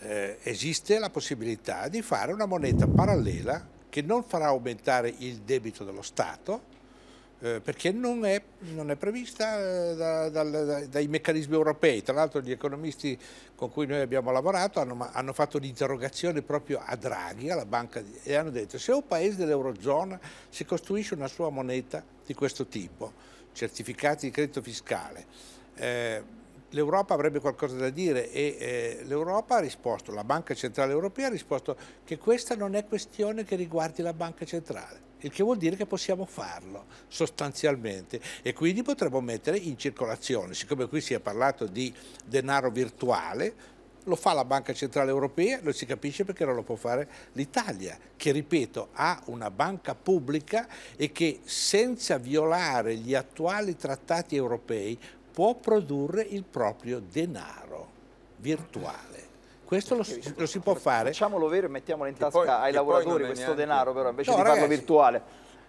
Eh, esiste la possibilità di fare una moneta parallela che non farà aumentare il debito dello Stato eh, perché non è, non è prevista eh, da, da, da, dai meccanismi europei. Tra l'altro gli economisti con cui noi abbiamo lavorato hanno, hanno fatto un'interrogazione proprio a Draghi, alla banca, e hanno detto se un paese dell'Eurozona si costruisce una sua moneta di questo tipo, certificati di credito fiscale, eh, l'Europa avrebbe qualcosa da dire e eh, l'Europa ha risposto, la Banca Centrale Europea ha risposto che questa non è questione che riguardi la Banca Centrale, il che vuol dire che possiamo farlo sostanzialmente e quindi potremmo mettere in circolazione, siccome qui si è parlato di denaro virtuale, lo fa la Banca Centrale Europea, non si capisce perché non lo può fare l'Italia, che ripeto ha una banca pubblica e che senza violare gli attuali trattati europei può produrre il proprio denaro virtuale. Questo lo, lo si può fare. Facciamolo vero e mettiamolo in tasca poi, ai lavoratori questo neanche... denaro però invece no, di ragazzi, farlo virtuale.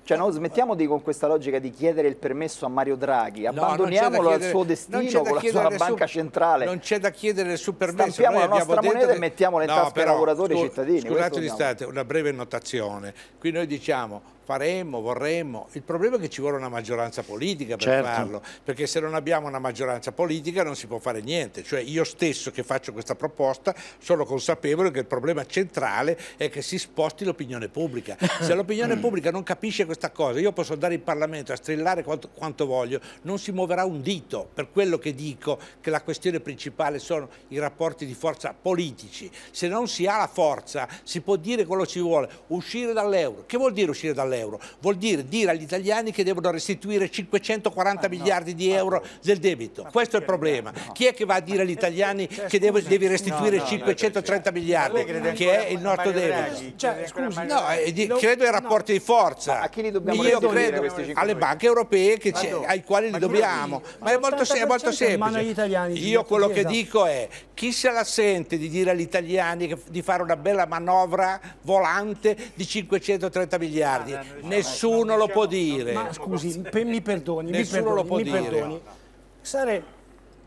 Cioè, no, smettiamo di, con questa logica di chiedere il permesso a Mario Draghi, abbandoniamolo no, chiedere, al suo destino con la sua banca centrale. Non c'è da chiedere il suo permesso. Stampiamo la nostra moneta dentro... e mettiamola in no, tasca ai lavoratori e ai cittadini. Scusate di state, una breve notazione. Qui noi diciamo faremmo, vorremmo. Il problema è che ci vuole una maggioranza politica per certo. farlo, perché se non abbiamo una maggioranza politica non si può fare niente. Cioè io stesso che faccio questa proposta sono consapevole che il problema centrale è che si sposti l'opinione pubblica. Se l'opinione mm. pubblica non capisce questa cosa, io posso andare in Parlamento a strillare quanto, quanto voglio, non si muoverà un dito per quello che dico che la questione principale sono i rapporti di forza politici. Se non si ha la forza si può dire quello che si vuole, uscire dall'euro. Che vuol dire uscire dall'euro? l'euro. Vuol dire dire agli italiani che devono restituire 540 ah, no, miliardi di ah, euro no, del debito. Questo è il problema. No. Chi è che va a dire agli italiani cioè, che deve, devi restituire 530 miliardi, che è il nostro debito? Cioè, scusi, no, eh, credo ai rapporti di forza. A chi li dobbiamo Io credo alle banche europee ai quali li dobbiamo. Ma è molto, è molto semplice. Io quello che esatto. dico è chi se la sente di dire agli italiani di fare una bella manovra volante di 530 miliardi nessuno lo diciamo può dire. Ma scusi, mi perdoni, nessuno lo può dire. Sare,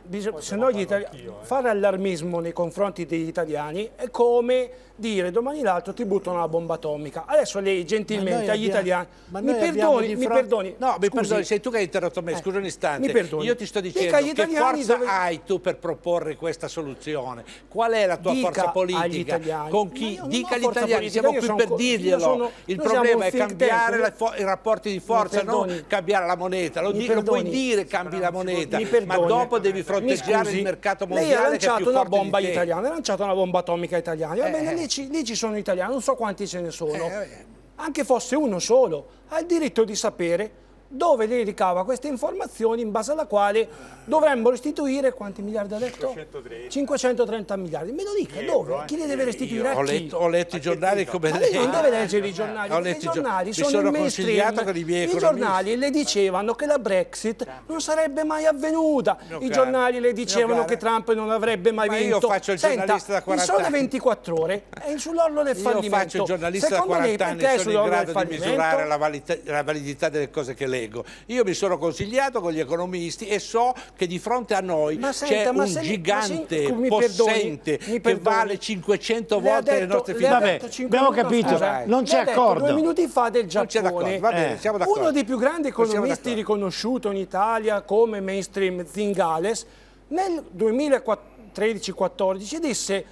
bisog- se no gli itali- fare allarmismo nei confronti degli italiani è come dire domani l'altro ti buttano la bomba atomica. Adesso lei gentilmente agli italiani mi perdoni, mi perdoni. No, mi perdoni, sei tu che hai interrotto me, eh, scusa un istante. Mi perdoni. Io ti sto dicendo che forza dove... hai tu per proporre questa soluzione? Qual è la tua Dica forza politica? Con chi? Dica agli italiani, siamo qui per dirglielo. Sono, il problema è cambiare la, i rapporti di forza, non cambiare la moneta. Lo, dico, lo puoi dire cambi la moneta, ma dopo devi fronteggiare il mercato mondiale Lei ha lanciato una bomba italiana, ha lanciato una bomba atomica italiana. Va bene, lì 10, ci, sono italiani, non so quanti ce ne sono. Eh, eh. anche fosse uno solo, ha il diritto di sapere dove lei ricava queste informazioni in base alla quale dovremmo restituire quanti miliardi ha detto? 530, 530 miliardi. Me lo dica, Euro, dove? Eh. Chi le deve restituire? Ho letto, ho letto i giornali come lei. non deve leggere i giornali, ho letto i giornali sono, sono mainstream. Con i, miei I giornali le dicevano che la Brexit non sarebbe mai avvenuta. I giornali le dicevano che Trump non avrebbe mai Ma vinto. Io faccio il giornalista da 40 anni. Il 24 ore è sull'orlo del fallimento. Io faccio il giornalista Secondo da 40 anni, sono in grado di misurare la validità delle cose che lei leggo. Io mi sono consigliato con gli economisti e so che di fronte a noi c'è un se, gigante se, mi possente mi perdoni, che vale 500 volte detto, le nostre finanze. Vabbè, abbiamo capito, ah, non c'è accordo. Detto, due minuti fa del Giappone, bene, eh. uno dei più grandi economisti riconosciuto in Italia come mainstream Zingales, nel 2013-14 disse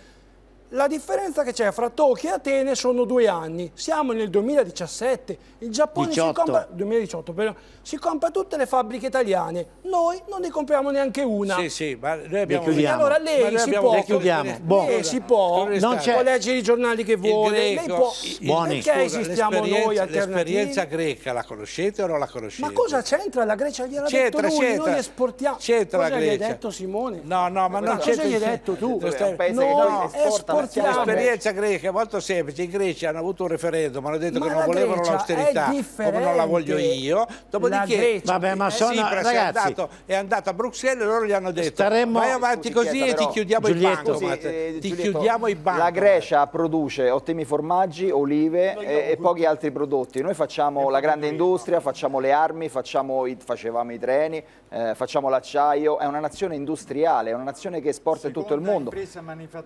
la differenza che c'è fra Tokyo e Atene sono due anni. Siamo nel 2017, il Giappone 18. si compra 2018, però, si compra tutte le fabbriche italiane. Noi non ne compriamo neanche una. Sì, sì, ma noi abbiamo le allora lei ma noi si può, le chiudiamo. Boh. Lei si può, non può leggere i giornali che vuole, lei può Buoni. perché Scusa, esistiamo noi L'esperienza greca la conoscete o non la conoscete? Ma cosa c'entra la Grecia? Gliel'ha detto lui, c'entra. noi esportiamo. C'entra la Grecia. Cosa gli hai detto Simone? No, no, ma non c'entra. Cosa gli hai detto tu? È un paese che esporta forza l'esperienza greca è molto semplice i greci hanno avuto un referendum hanno detto ma che non volevano l'austerità come non la voglio io dopodiché vabbè, ma sono, Sipras ragazzi, è, andato, è andato a Bruxelles e loro gli hanno detto staremmo... vai avanti così e ti chiudiamo i banchi sì, ti eh, chiudiamo i banchi la Grecia produce ottimi formaggi olive e, e, pochi altri prodotti noi facciamo la grande industria facciamo le armi facciamo i, facevamo i treni eh, facciamo l'acciaio, è una nazione industriale, è una nazione che esporta in tutto il mondo.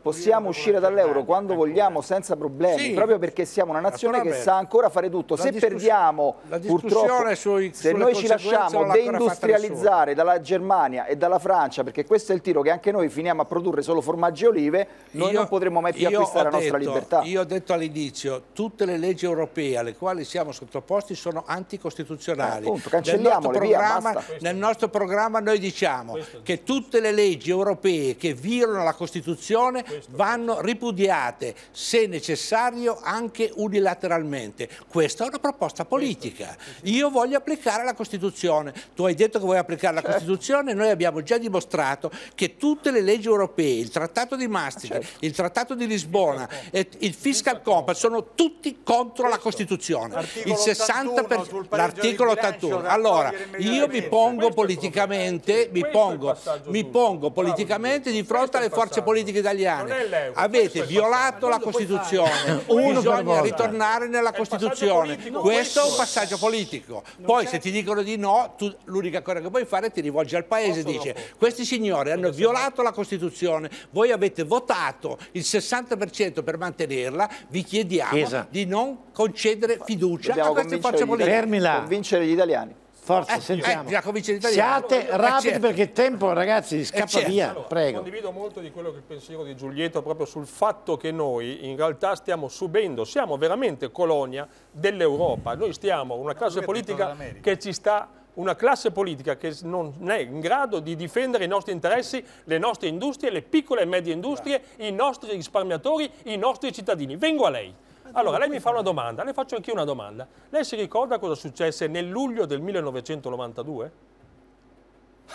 Possiamo uscire dall'euro quando ancora. vogliamo senza problemi, sì, proprio perché siamo una nazione che sa ancora fare tutto. La se perdiamo, la purtroppo, sui, se noi ci lasciamo deindustrializzare dalla Germania e dalla Francia, perché questo è il tiro che anche noi finiamo a produrre solo formaggi e olive, noi io, non potremo mai più acquistare la nostra detto, libertà. Io ho detto all'inizio, tutte le leggi europee alle quali siamo sottoposti sono anticostituzionali. Eh, appunto, cancelliamole, via, basta. Nel nostro programma noi diciamo Questo. che tutte le leggi europee che violano la Costituzione Questo. vanno ripudiate, se necessario anche unilateralmente. Questa è una proposta politica. Io voglio applicare la Costituzione. Tu hai detto che vuoi applicare la certo. Costituzione, noi abbiamo già dimostrato che tutte le leggi europee, il Trattato di Maastricht, certo. il Trattato di Lisbona, certo. il Fiscal Compact, sono tutti contro la Costituzione. L'articolo 81, per... 81. Allora, io mi pongo politicamente politicamente, mi pongo, mi pongo politicamente di fronte alle forze politiche italiane. Avete violato la Costituzione, bisogna ritornare nella Costituzione. Questo è un passaggio politico. Poi se ti dicono di no, l'unica cosa che puoi fare è ti rivolgi al Paese e dice questi signori hanno violato la Costituzione, voi avete votato il 60% per mantenerla, vi chiediamo di non concedere fiducia a queste forze politiche. Per convincere gli italiani. Forza, eh, sentiamo. Eh, Siate eh, certo. rapidi certo. perché il tempo, ragazzi, eh, scappa certo. via. Allora, Prego. Condivido molto di quello che il pensiero di Giulietto proprio sul fatto che noi in realtà stiamo subendo, siamo veramente colonia dell'Europa. Noi stiamo una classe politica che ci sta una classe politica che non è in grado di difendere i nostri interessi, le nostre industrie, le piccole e medie industrie, i nostri risparmiatori, i nostri cittadini. Vengo a lei. Allora, lei mi fa una domanda, le faccio anche io una domanda. Lei si ricorda cosa successe nel luglio del 1992?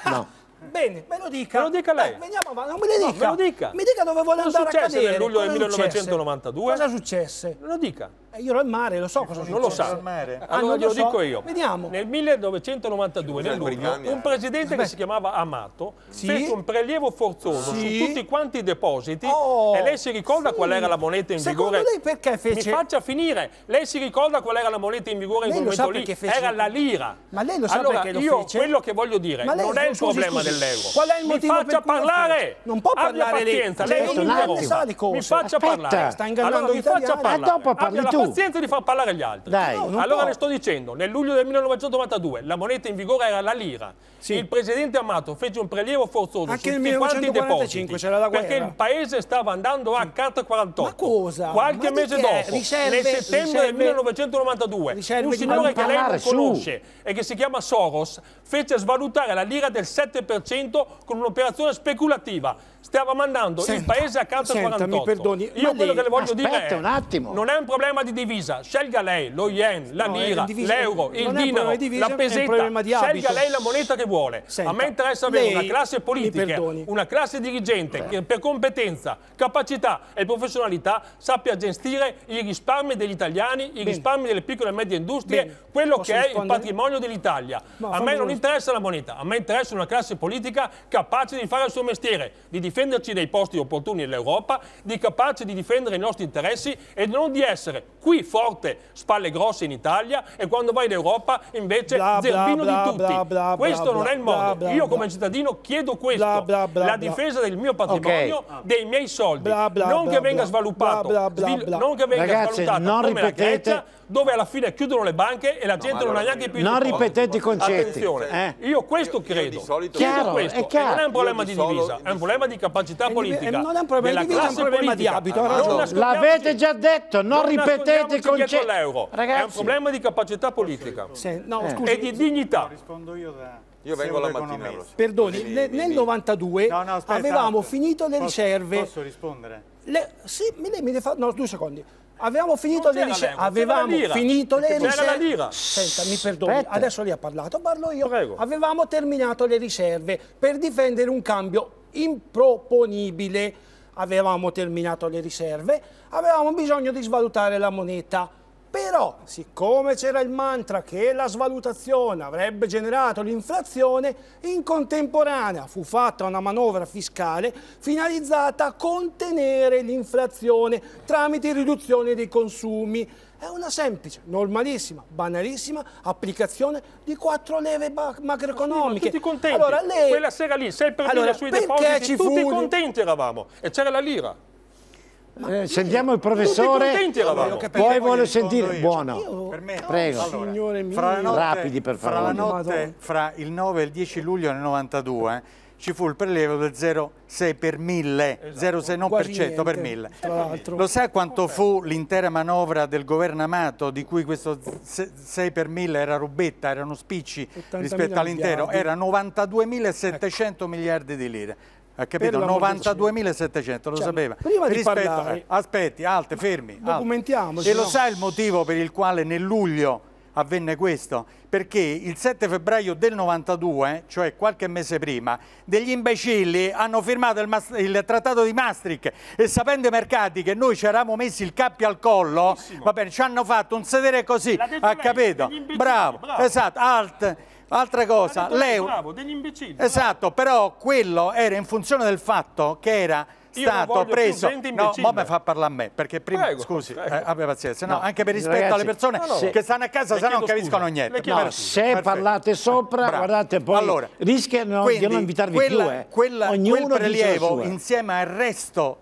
No. Bene, me lo dica. Me lo dica lei. Beh, veniamo avanti, non me lo dica. No, me lo dica. Mi dica dove vuole cosa andare a cadere. Cosa successe nel luglio cosa del 1992? Cosa successe? Me lo dica. Eh, io ero al mare, lo so cosa succede. Non lo sa. Allora ah, non lo, so. dico io. Vediamo. Nel 1992, nel luglio, un eh. presidente che si chiamava Amato sì? fece un prelievo forzoso sì? su tutti quanti i depositi oh, e lei si ricorda sì. qual era la moneta in Secondo vigore? Secondo lei perché fece? Mi faccia finire. Lei si ricorda qual era la moneta in vigore lei in quel momento lì? Fece... Era la lira. Ma lei lo sa allora, perché lo io fece? quello che voglio dire lei, non è il problema dell'euro. Qual è il motivo certo, Mi faccia parlare. Non può parlare lei. Lei non mi sa di cose. Mi faccia parlare. Sta ingannando gli italiani. E dopo parli tu pazienza di far parlare gli altri. Dai, no, allora può. le sto dicendo, nel luglio del 1992 la moneta in vigore era la lira. Sì. Il presidente Amato fece un prelievo forzoso Anche su tutti quanti i depositi. Perché il paese stava andando a carta 48. Ma cosa? Qualche Ma mese dopo, riserve, nel settembre riserve, del 1992, un signore che lei non conosce su. e che si chiama Soros fece svalutare la lira del 7% con un'operazione speculativa Stiamo mandando senta, il paese a senta, al 48. Mi perdoni, Io lei, quello che le voglio dire è, un attimo. non è un problema di divisa. Scelga lei lo yen, la no, lira, l'euro, il dinaro, di la peseta. Scelga lei la moneta che vuole. Senta, a me interessa avere una classe politica, una classe dirigente Beh. che per competenza, capacità e professionalità sappia gestire i risparmi degli italiani, i risparmi delle piccole e medie industrie, Bene. quello Posso che rispondere? è il patrimonio dell'Italia. A me non interessa la moneta, a me interessa una classe politica capace di fare il suo mestiere, di difendere difenderci dei posti opportuni dell'Europa, di capace di difendere i nostri interessi e non di essere qui forte, spalle grosse in Italia e quando vai in Europa invece bla, zerbino bla, di tutti. Bla, questo non è il modo. Io come cittadino chiedo questo, la difesa del mio patrimonio, okay. Ah. dei miei soldi, non che venga svalutato, non che venga Ragazze, svalutato non ripetete, dove alla fine chiudono le banche e la gente no, non ha neanche più non ripetete i concetti eh. io questo io, credo io chiaro, questo. È chiaro. non è un problema di, di divisa è un problema di capacità è eh, politica eh, non è un problema di divisa è un problema di abito l'avete già detto non ripetete i concetti è un problema di capacità politica eh, e di dignità rispondo io da io vengo la mattina. Perdoni, mi, nel, mi, nel 92 no, no, aspetta, avevamo tanto. finito le posso, riserve. Posso rispondere? Le, sì, lei mi deve fare... No, due secondi. Avevamo finito le riserve. Avevamo finito le riserve. Senta, mi perdoni, Aspetta. adesso lei ha parlato, parlo io. Prego. Avevamo terminato le riserve per difendere un cambio improponibile. Avevamo terminato le riserve, avevamo bisogno di svalutare la moneta però, siccome c'era il mantra che la svalutazione avrebbe generato l'inflazione, in contemporanea fu fatta una manovra fiscale finalizzata a contenere l'inflazione tramite riduzione dei consumi. È una semplice, normalissima, banalissima applicazione di quattro leve macroeconomiche. Tutti contenti. Allora, lei... Quella sera lì, 6 per allora, sui depositi, tutti fu... contenti eravamo. E c'era la lira. Eh, sentiamo il professore, poi vuole sentire. Buono, cioè, per me, prego. Allora, fra, notte, Rapidi, per fra la notte, fra il 9 e il 10 luglio del 92, eh, ci fu il prelievo del 0,6 per 1000, esatto. 0,6 non per cento per 1000. Lo sa quanto fu l'intera manovra del governo Amato di cui questo 6 per 1000 era rubetta, erano spicci rispetto all'intero, era 92.700 ecco. miliardi di lire. Ha capito? 92.700, lo cioè, sapeva. Prima di Rispetto, parlare, eh, aspetti, alte, fermi. Documentiamoci. E lo no. sa il motivo per il quale nel luglio avvenne questo? Perché il 7 febbraio del 92, cioè qualche mese prima, degli imbecilli hanno firmato il, il trattato di Maastricht e sapendo i mercati che noi ci eravamo messi il cappio al collo, va bene, ci hanno fatto un sedere così, ha capito? Bravo, bravo, esatto, alt. Altra cosa, l'euro... Bravo, degli imbecilli. Esatto, bravo. però quello era in funzione del fatto che era stato preso. No, ma mi fa parlare a me, perché prima prego, scusi, eh, prego. Eh, abbia pazienza, no, no, anche per rispetto ragazzi, alle persone no, no. che stanno a casa, se non capiscono niente. No, se Perfetto. parlate sopra, Bravo. guardate poi allora, rischiano quindi, di non invitarvi quella, più. Eh. Quella, quel prelievo insieme al resto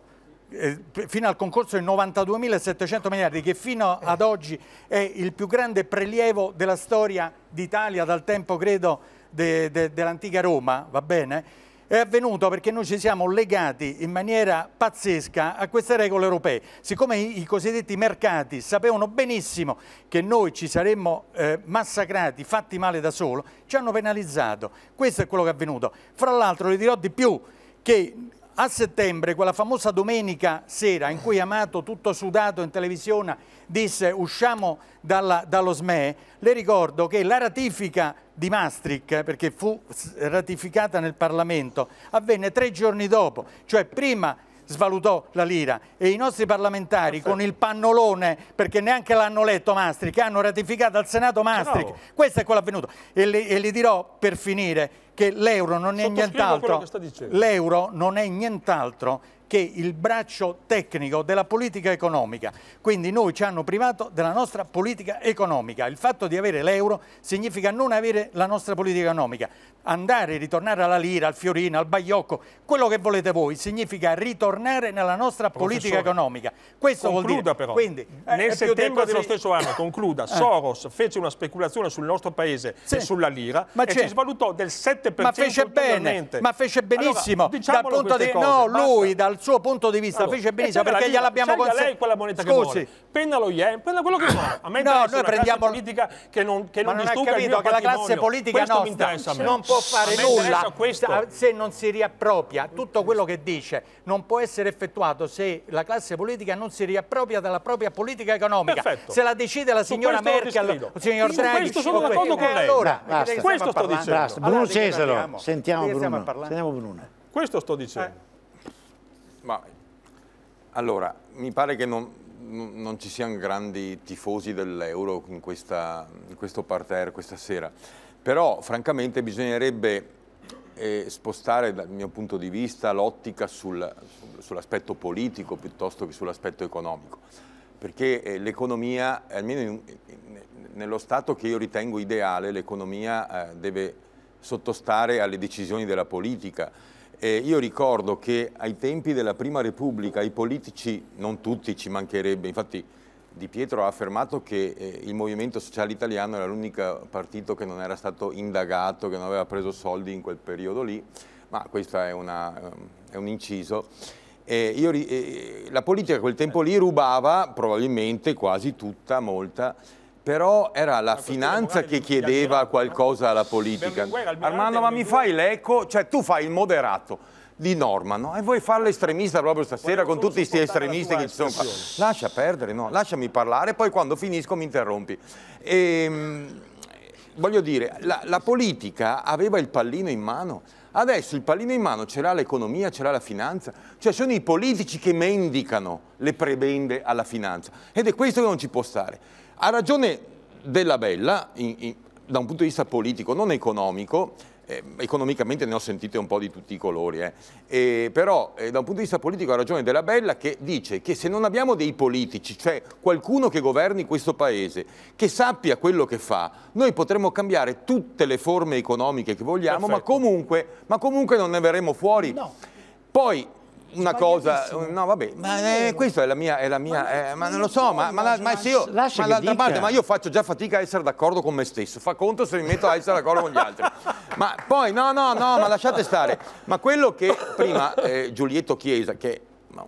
eh, fino al concorso di 92.700 miliardi che fino eh. ad oggi è il più grande prelievo della storia d'Italia dal tempo credo de, de, dell'antica Roma, va bene? È avvenuto perché noi ci siamo legati in maniera pazzesca a queste regole europee. Siccome i, i cosiddetti mercati sapevano benissimo che noi ci saremmo eh, massacrati, fatti male da solo, ci hanno penalizzato. Questo è quello che è avvenuto. Fra l'altro le dirò di più che a settembre, quella famosa domenica sera in cui Amato, tutto sudato in televisione, disse usciamo dalla, dallo SME, le ricordo che la ratifica di Maastricht, perché fu ratificata nel Parlamento, avvenne tre giorni dopo, cioè prima svalutò la lira e i nostri parlamentari Perfetto. con il pannolone, perché neanche l'hanno letto Maastricht, hanno ratificato al Senato Maastricht, Bravo. questo è quello avvenuto e le, e le dirò per finire che l'euro non è nient'altro l'euro non è nient'altro che il braccio tecnico della politica economica. Quindi noi ci hanno privato della nostra politica economica. Il fatto di avere l'euro significa non avere la nostra politica economica. Andare, ritornare alla lira, al fiorino, al baiocco, quello che volete voi, significa ritornare nella nostra Professore, politica economica. Questo vuol dire... concluda però. Quindi, eh, Nel settembre dello si... stesso anno, concluda, eh. Soros fece una speculazione sul nostro paese sì. e sulla lira ma e ci svalutò del 7% ma fece bene, ma fece benissimo allora, dal punto di... Cose, no, basta. lui dal suo punto di vista allora, fece benissimo perché gliel'abbiamo consegnato. consentito. quella moneta Scusi. che vuole. Penna lo IEM, penna quello che vuole. A me no, noi prendiamo la politica che non che Ma non, non capito, il mio che la classe politica nostra non può fare nulla se non si riappropria tutto quello che dice non può essere effettuato se la classe politica non si riappropria della propria politica economica. Perfetto. Se la decide la signora Merkel, il signor Draghi, questo sono d'accordo con lei. Allora, questo sto dicendo. Bruno Cesaro, sentiamo Bruno. Sentiamo Bruna. Questo sto dicendo. Eh. Ma, allora, mi pare che non, non ci siano grandi tifosi dell'euro in, in, questo parterre questa sera, però francamente bisognerebbe eh, spostare dal mio punto di vista l'ottica sul, sull'aspetto politico piuttosto che sull'aspetto economico, perché eh, l'economia, almeno in, in, nello Stato che io ritengo ideale, l'economia eh, deve sottostare alle decisioni della politica eh, io ricordo che ai tempi della Prima Repubblica i politici, non tutti ci mancherebbe, infatti Di Pietro ha affermato che eh, il Movimento Sociale Italiano era l'unico partito che non era stato indagato, che non aveva preso soldi in quel periodo lì, ma questo è, una, eh, è un inciso. Eh, io, la politica a quel tempo lì rubava probabilmente quasi tutta, molta, però era la, la finanza che chiedeva qualcosa alla politica. Armando, ma mi fai l'eco? Cioè tu fai il moderato di norma, no? E vuoi fare l'estremista proprio stasera con tutti questi estremisti che ci sono qua. Lascia perdere, no? Lasciami parlare, poi quando finisco mi interrompi. Ehm, voglio dire, la, la politica aveva il pallino in mano. Adesso il pallino in mano ce l'ha l'economia, ce l'ha la finanza, cioè sono i politici che mendicano le prebende alla finanza ed è questo che non ci può stare. Ha ragione della Bella, in, in, da un punto di vista politico, non economico, eh, economicamente ne ho sentite un po' di tutti i colori, eh. Eh, però da un punto di vista politico ha ragione Della Bella che dice che se non abbiamo dei politici, cioè qualcuno che governi questo paese, che sappia quello che fa, noi potremmo cambiare tutte le forme economiche che vogliamo, ma comunque, ma comunque, non ne verremo fuori. No. Poi una cosa, no vabbè, ma eh, questa è la mia, è la mia ma, eh, ma non lo so, ma, ma, la, ma se io, ma d'altra parte, ma io faccio già fatica a essere d'accordo con me stesso, fa conto se mi metto a essere d'accordo con gli altri. Ma poi, no, no, no, ma lasciate stare, ma quello che prima eh, Giulietto Chiesa, che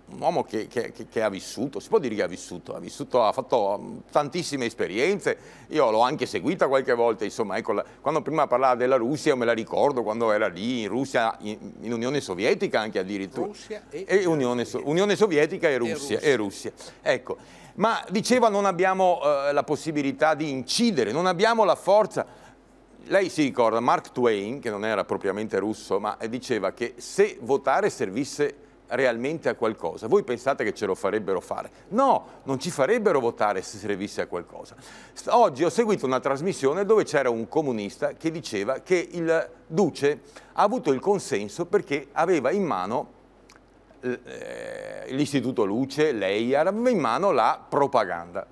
un uomo che, che, che, ha vissuto, si può dire che ha vissuto, ha, vissuto, ha fatto mm, tantissime esperienze, io l'ho anche seguita qualche volta, insomma, ecco, quando prima parlava della Russia me la ricordo, quando era lì in Russia, in, in Unione Sovietica anche addirittura, e, e Unione, Sovietica. Unione, Sovietica e Russia, e Russia. E Russia. Ecco. ma diceva non abbiamo eh, la possibilità di incidere, non abbiamo la forza, lei si ricorda Mark Twain, che non era propriamente russo, ma eh, diceva che se votare servisse realmente a qualcosa. Voi pensate che ce lo farebbero fare? No, non ci farebbero votare se servisse a qualcosa. Oggi ho seguito una trasmissione dove c'era un comunista che diceva che il duce ha avuto il consenso perché aveva in mano eh, l'Istituto Luce, lei aveva in mano la propaganda.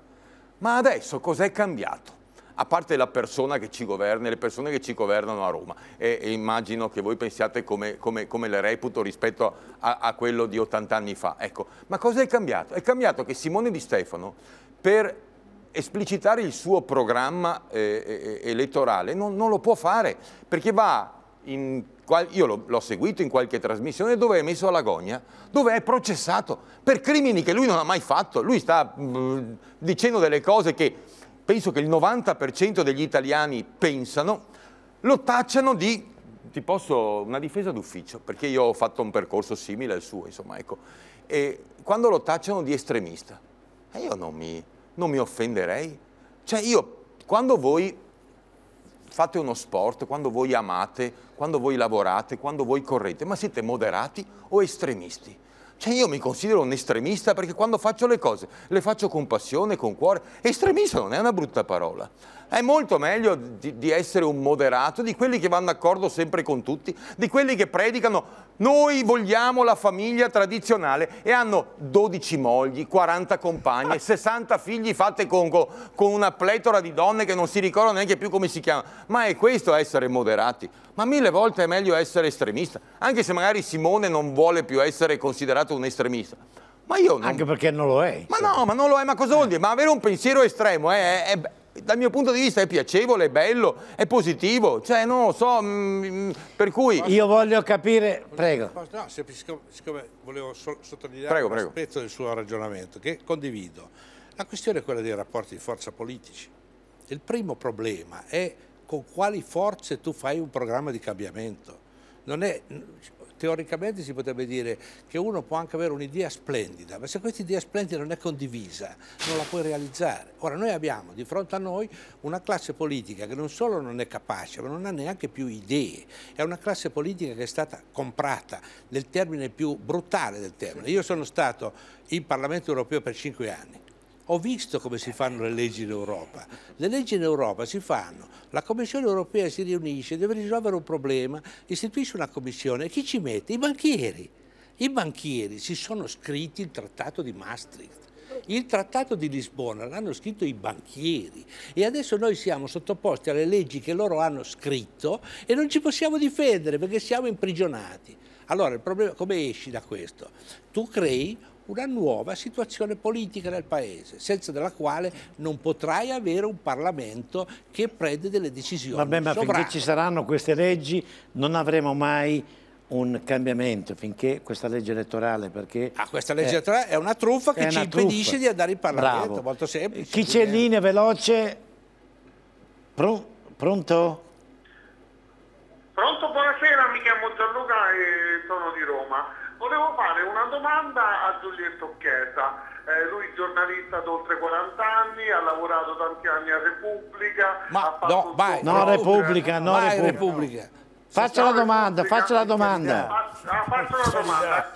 Ma adesso cos'è cambiato? a parte la persona che ci governa e le persone che ci governano a Roma. E, e immagino che voi pensiate come, come, come le reputo rispetto a, a, quello di 80 anni fa. Ecco, ma cosa è cambiato? È cambiato che Simone Di Stefano, per esplicitare il suo programma eh, eh elettorale, non, non lo può fare, perché va in, io l'ho seguito in qualche trasmissione dove è messo alla gogna, dove è processato per crimini che lui non ha mai fatto. Lui sta mh, mm, dicendo delle cose che penso che il 90% degli italiani pensano, lo tacciano di, ti posso, una difesa d'ufficio, perché io ho fatto un percorso simile al suo, insomma, ecco, e quando lo tacciano di estremista, e eh, io non mi, non mi offenderei, cioè io, quando voi fate uno sport, quando voi amate, quando voi lavorate, quando voi correte, ma siete moderati o estremisti? Cioè io mi considero un estremista perché quando faccio le cose le faccio con passione, con cuore. Estremista non è una brutta parola è molto meglio di, di, essere un moderato, di quelli che vanno d'accordo sempre con tutti, di quelli che predicano noi vogliamo la famiglia tradizionale e hanno 12 mogli, 40 compagne, 60 ah. figli fatte con, con una pletora di donne che non si ricordano neanche più come si chiamano. Ma è questo essere moderati. Ma mille volte è meglio essere estremista, anche se magari Simone non vuole più essere considerato un estremista. Ma io non... Anche perché non lo è. Ma no, ma non lo è, ma cosa vuol eh. dire? Ma avere un pensiero estremo è, è dal mio punto di vista è piacevole, è bello, è positivo, cioè non lo so, mh, mm, mm, per cui... Io voglio capire, prego. No, siccome, siccome volevo so sottolineare prego, prego. l'aspetto del suo ragionamento, che condivido, la questione è quella dei rapporti di forza politici. Il primo problema è con quali forze tu fai un programma di cambiamento. Non è, teoricamente si potrebbe dire che uno può anche avere un'idea splendida, ma se questa idea splendida non è condivisa, non la puoi realizzare. Ora noi abbiamo di fronte a noi una classe politica che non solo non è capace, ma non ha neanche più idee, è una classe politica che è stata comprata nel termine più brutale del termine. Io sono stato in Parlamento europeo per cinque anni ho visto come si fanno le leggi in Europa. Le leggi in Europa si fanno, la Commissione europea si riunisce, deve risolvere un problema, istituisce una commissione, chi ci mette? I banchieri. I banchieri si sono scritti il trattato di Maastricht. Il trattato di Lisbona l'hanno scritto i banchieri e adesso noi siamo sottoposti alle leggi che loro hanno scritto e non ci possiamo difendere perché siamo imprigionati. Allora il problema come esci da questo? Tu crei una nuova situazione politica nel Paese, senza della quale non potrai avere un Parlamento che prende delle decisioni Vabbè, ma sovrane. finché ci saranno queste leggi non avremo mai un cambiamento finché questa legge elettorale perché ah, questa legge è, elettorale è una truffa che ci impedisce truffa. di andare in Parlamento Bravo. molto semplice chi c'è in linea veloce Pro pronto? pronto buonasera mi chiamo Gianluca e sono di Roma Volevo fare una domanda a Giulietto Chiesa. Eh, lui è giornalista da oltre 40 anni, ha lavorato tanti anni a Repubblica. Ma no, vai, no Repubblica, no vai, Repubblica. No. Faccia la domanda, Repubblica. faccia la domanda. Ah, faccio la domanda.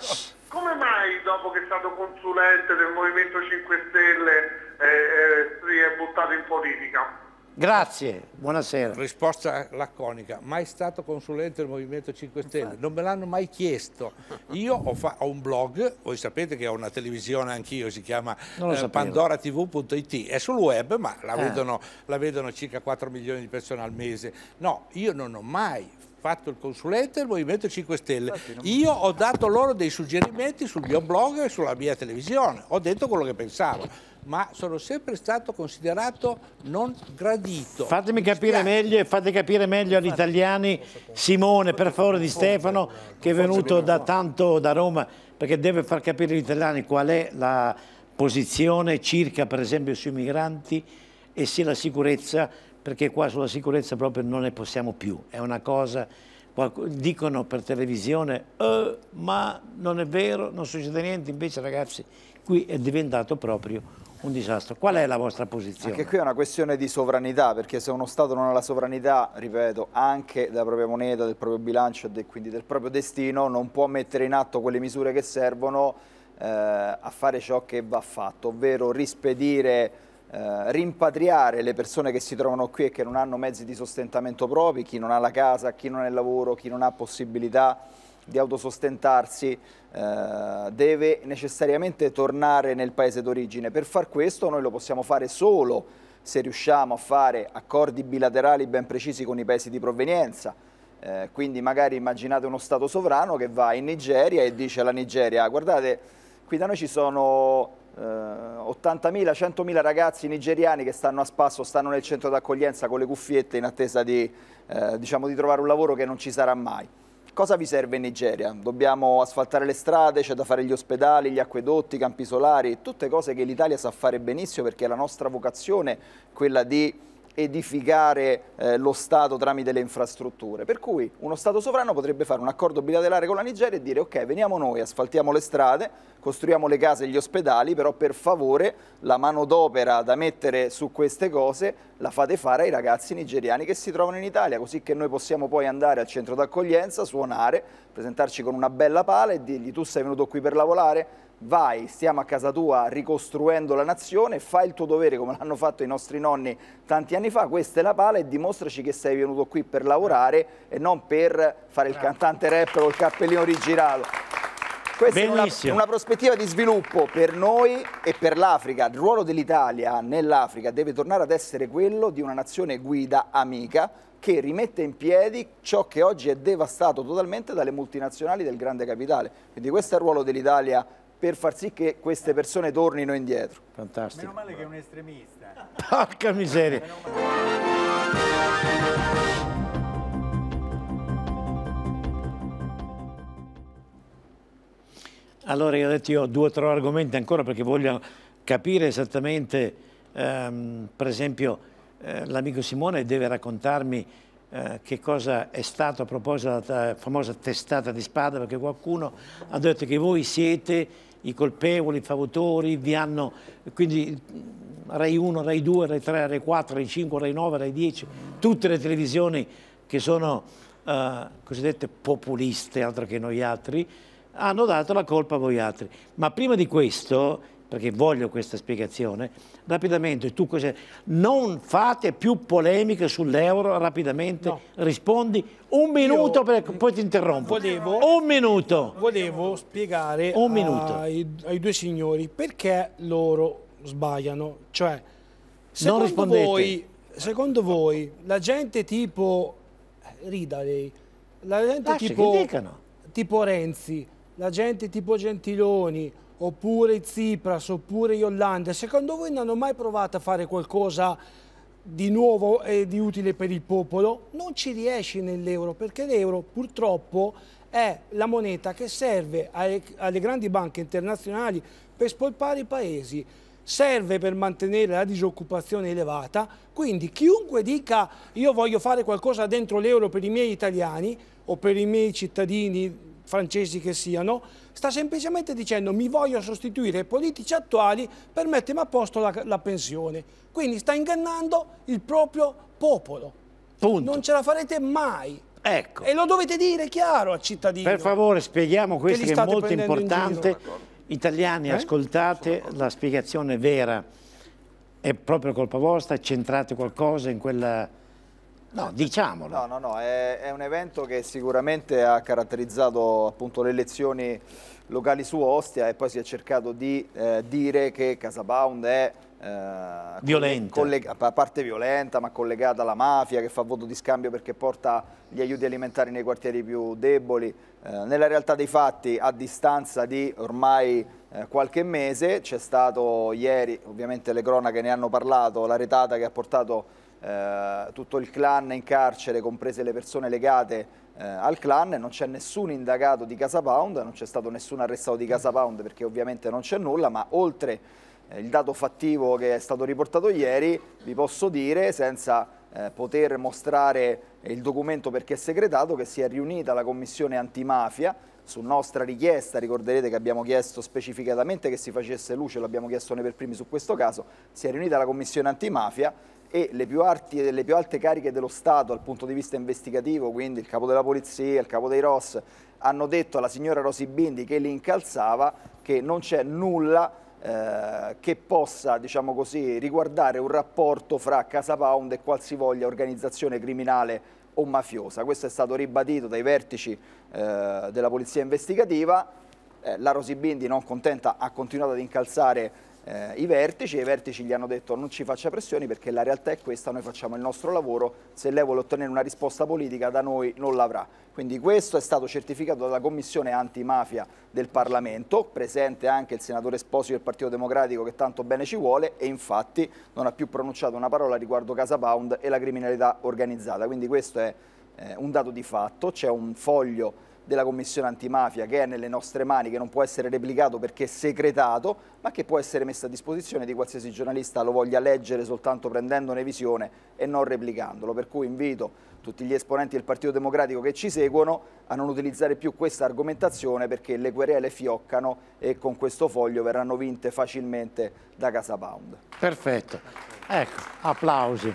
Come mai dopo che è stato consulente del Movimento 5 Stelle eh, eh, si è buttato in politica? Grazie, buonasera. Risposta laconica, mai stato consulente del Movimento 5 Stelle, non me l'hanno mai chiesto. Io ho, ho, un blog, voi sapete che ho una televisione anch'io, si chiama eh, pandoratv.it, è sul web ma la, eh. vedono, la vedono circa 4 milioni di persone al mese. No, io non ho mai fatto il consulente del Movimento 5 Stelle. Io ho dato loro dei suggerimenti sul mio blog e sulla mia televisione, ho detto quello che pensavo ma sono sempre stato considerato non gradito. Fatemi capire meglio, fate capire meglio agli italiani Simone, per favore, di Stefano, che è venuto da tanto da Roma, perché deve far capire agli italiani qual è la posizione circa, per esempio, sui migranti e sia la sicurezza, perché qua sulla sicurezza proprio non ne possiamo più. È una cosa dicono per televisione eh, ma non è vero, non succede niente, invece ragazzi qui è diventato proprio un disastro. Qual è la vostra posizione? Anche qui è una questione di sovranità, perché se uno Stato non ha la sovranità, ripeto, anche della propria moneta, del proprio bilancio e quindi del proprio destino, non può mettere in atto quelle misure che servono eh, a fare ciò che va fatto, ovvero rispedire eh, rimpatriare le persone che si trovano qui e che non hanno mezzi di sostentamento propri, chi non ha la casa, chi non ha il lavoro, chi non ha possibilità di autosostentarsi, eh, deve necessariamente tornare nel paese d'origine. Per far questo noi lo possiamo fare solo se riusciamo a fare accordi bilaterali ben precisi con i paesi di provenienza. Eh, quindi magari immaginate uno Stato sovrano che va in Nigeria e dice alla Nigeria guardate qui da noi ci sono eh, 80.000, 100.000 ragazzi nigeriani che stanno a spasso, stanno nel centro d'accoglienza con le cuffiette in attesa di, eh, diciamo, di trovare un lavoro che non ci sarà mai. Cosa vi serve in Nigeria? Dobbiamo asfaltare le strade, c'è da fare gli ospedali, gli acquedotti, i campi solari, tutte cose che l'Italia sa fare benissimo perché la nostra vocazione è quella di edificare eh, lo Stato tramite le infrastrutture. Per cui uno Stato sovrano potrebbe fare un accordo bilaterale con la Nigeria e dire ok, veniamo noi, asfaltiamo le strade, costruiamo le case e gli ospedali, però per favore la mano d'opera da mettere su queste cose la fate fare ai ragazzi nigeriani che si trovano in Italia, così che noi possiamo poi andare al centro d'accoglienza, suonare, presentarci con una bella pala e dirgli tu sei venuto qui per lavorare, vai, stiamo a casa tua ricostruendo la nazione, fai il tuo dovere come l'hanno fatto i nostri nonni tanti anni fa, questa è la pala e dimostraci che sei venuto qui per lavorare e non per fare il cantante rapper o il cappellino rigirato. Questa Benissimo. è una, una, prospettiva di sviluppo per noi e per l'Africa. Il ruolo dell'Italia nell'Africa deve tornare ad essere quello di una nazione guida amica che rimette in piedi ciò che oggi è devastato totalmente dalle multinazionali del grande capitale. Quindi questo è il ruolo dell'Italia per far sì che queste persone tornino indietro. Fantastico. Meno male che è un estremista. Porca miseria. Allora io ho detto io ho due o tre argomenti ancora perché voglio capire esattamente, ehm, per esempio eh, l'amico Simone deve raccontarmi eh, che cosa è stato a proposito della famosa testata di spada perché qualcuno ha detto che voi siete i colpevoli, i fautori, vi hanno, quindi Rai 1, Rai 2, Rai 3, Rai 4, Rai 5, Rai 9, Rai 10, tutte le televisioni che sono eh, cosiddette populiste, altro che noi altri, hanno dato la colpa a voi altri. Ma prima di questo perché voglio questa spiegazione, rapidamente tu cosa... Non fate più polemiche sull'euro, rapidamente no. rispondi. Un minuto, per, poi ti interrompo. Volevo, un minuto. Volevo spiegare ai, ai, due signori perché loro sbagliano. Cioè, secondo voi, secondo voi la gente tipo... Rida lei. La gente Lascia tipo, tipo Renzi, la gente tipo Gentiloni, oppure Tsipras, oppure Yolanda, secondo voi non hanno mai provato a fare qualcosa di nuovo e di utile per il popolo? Non ci riesce nell'euro, perché l'euro purtroppo è la moneta che serve alle, alle grandi banche internazionali per spolpare i paesi serve per mantenere la disoccupazione elevata, quindi chiunque dica io voglio fare qualcosa dentro l'euro per i miei italiani o per i miei cittadini francesi che siano, sta semplicemente dicendo mi voglio sostituire ai politici attuali per mettermi a posto la, la pensione. Quindi sta ingannando il proprio popolo. Punto. Non ce la farete mai. Ecco. E lo dovete dire chiaro al cittadino. Per favore spieghiamo questo che, che è molto importante. Italiani, eh? ascoltate la spiegazione vera. È proprio colpa vostra, centrate qualcosa in quella No, diciamolo. No, no, no, è, è un evento che sicuramente ha caratterizzato appunto le elezioni locali su Ostia e poi si è cercato di eh, dire che Casa Casabound è eh, violenta. a parte violenta ma collegata alla mafia che fa voto di scambio perché porta gli aiuti alimentari nei quartieri più deboli. Eh, nella realtà dei fatti a distanza di ormai eh, qualche mese c'è stato ieri, ovviamente le cronache ne hanno parlato, la retata che ha portato eh, tutto il clan in carcere, comprese le persone legate eh, al clan, non c'è nessun indagato di Casa Pound, non c'è stato nessun arrestato di Casa Pound perché ovviamente non c'è nulla, ma oltre eh, il dato fattivo che è stato riportato ieri, vi posso dire senza eh, poter mostrare il documento perché è segretato che si è riunita la commissione antimafia su nostra richiesta, ricorderete che abbiamo chiesto specificatamente che si facesse luce, l'abbiamo chiesto noi per primi su questo caso, si è riunita la commissione antimafia e le più, arti, le più, alte cariche dello Stato dal punto di vista investigativo, quindi il capo della polizia, il capo dei ROS, hanno detto alla signora Rosi Bindi che li incalzava che non c'è nulla eh, che possa diciamo così, riguardare un rapporto fra Casa Pound e qualsivoglia organizzazione criminale o mafiosa. Questo è stato ribadito dai vertici eh, della polizia investigativa. Eh, la Rosi Bindi, non contenta, ha continuato ad incalzare eh, i vertici e i vertici gli hanno detto non ci faccia pressioni perché la realtà è questa, noi facciamo il nostro lavoro, se lei vuole ottenere una risposta politica da noi non l'avrà. Quindi questo è stato certificato dalla Commissione Antimafia del Parlamento, presente anche il senatore Esposito del Partito Democratico che tanto bene ci vuole e infatti non ha più pronunciato una parola riguardo Casa Pound e la criminalità organizzata. Quindi questo è eh, un dato di fatto, c'è un foglio della Commissione antimafia che è nelle nostre mani, che non può essere replicato perché è segretato, ma che può essere messo a disposizione di qualsiasi giornalista lo voglia leggere soltanto prendendone visione e non replicandolo. Per cui invito tutti gli esponenti del Partito Democratico che ci seguono a non utilizzare più questa argomentazione perché le querele fioccano e con questo foglio verranno vinte facilmente da Casa Pound. Perfetto, ecco, applausi,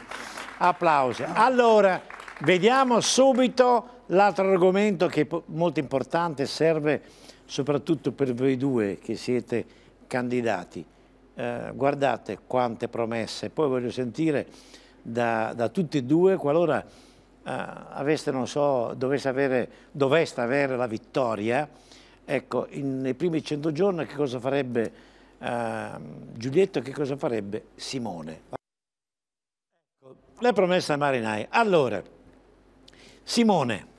applausi. Allora, vediamo subito L'altro argomento che è molto importante serve soprattutto per voi due che siete candidati. Eh, guardate quante promesse, poi voglio sentire da, da tutti e due qualora eh, aveste, non so, doveste avere, doveste avere la vittoria, ecco, in, nei primi 100 giorni che cosa farebbe eh, Giulietto e che cosa farebbe Simone? Ecco, le promesse a Marinai. Allora, Simone,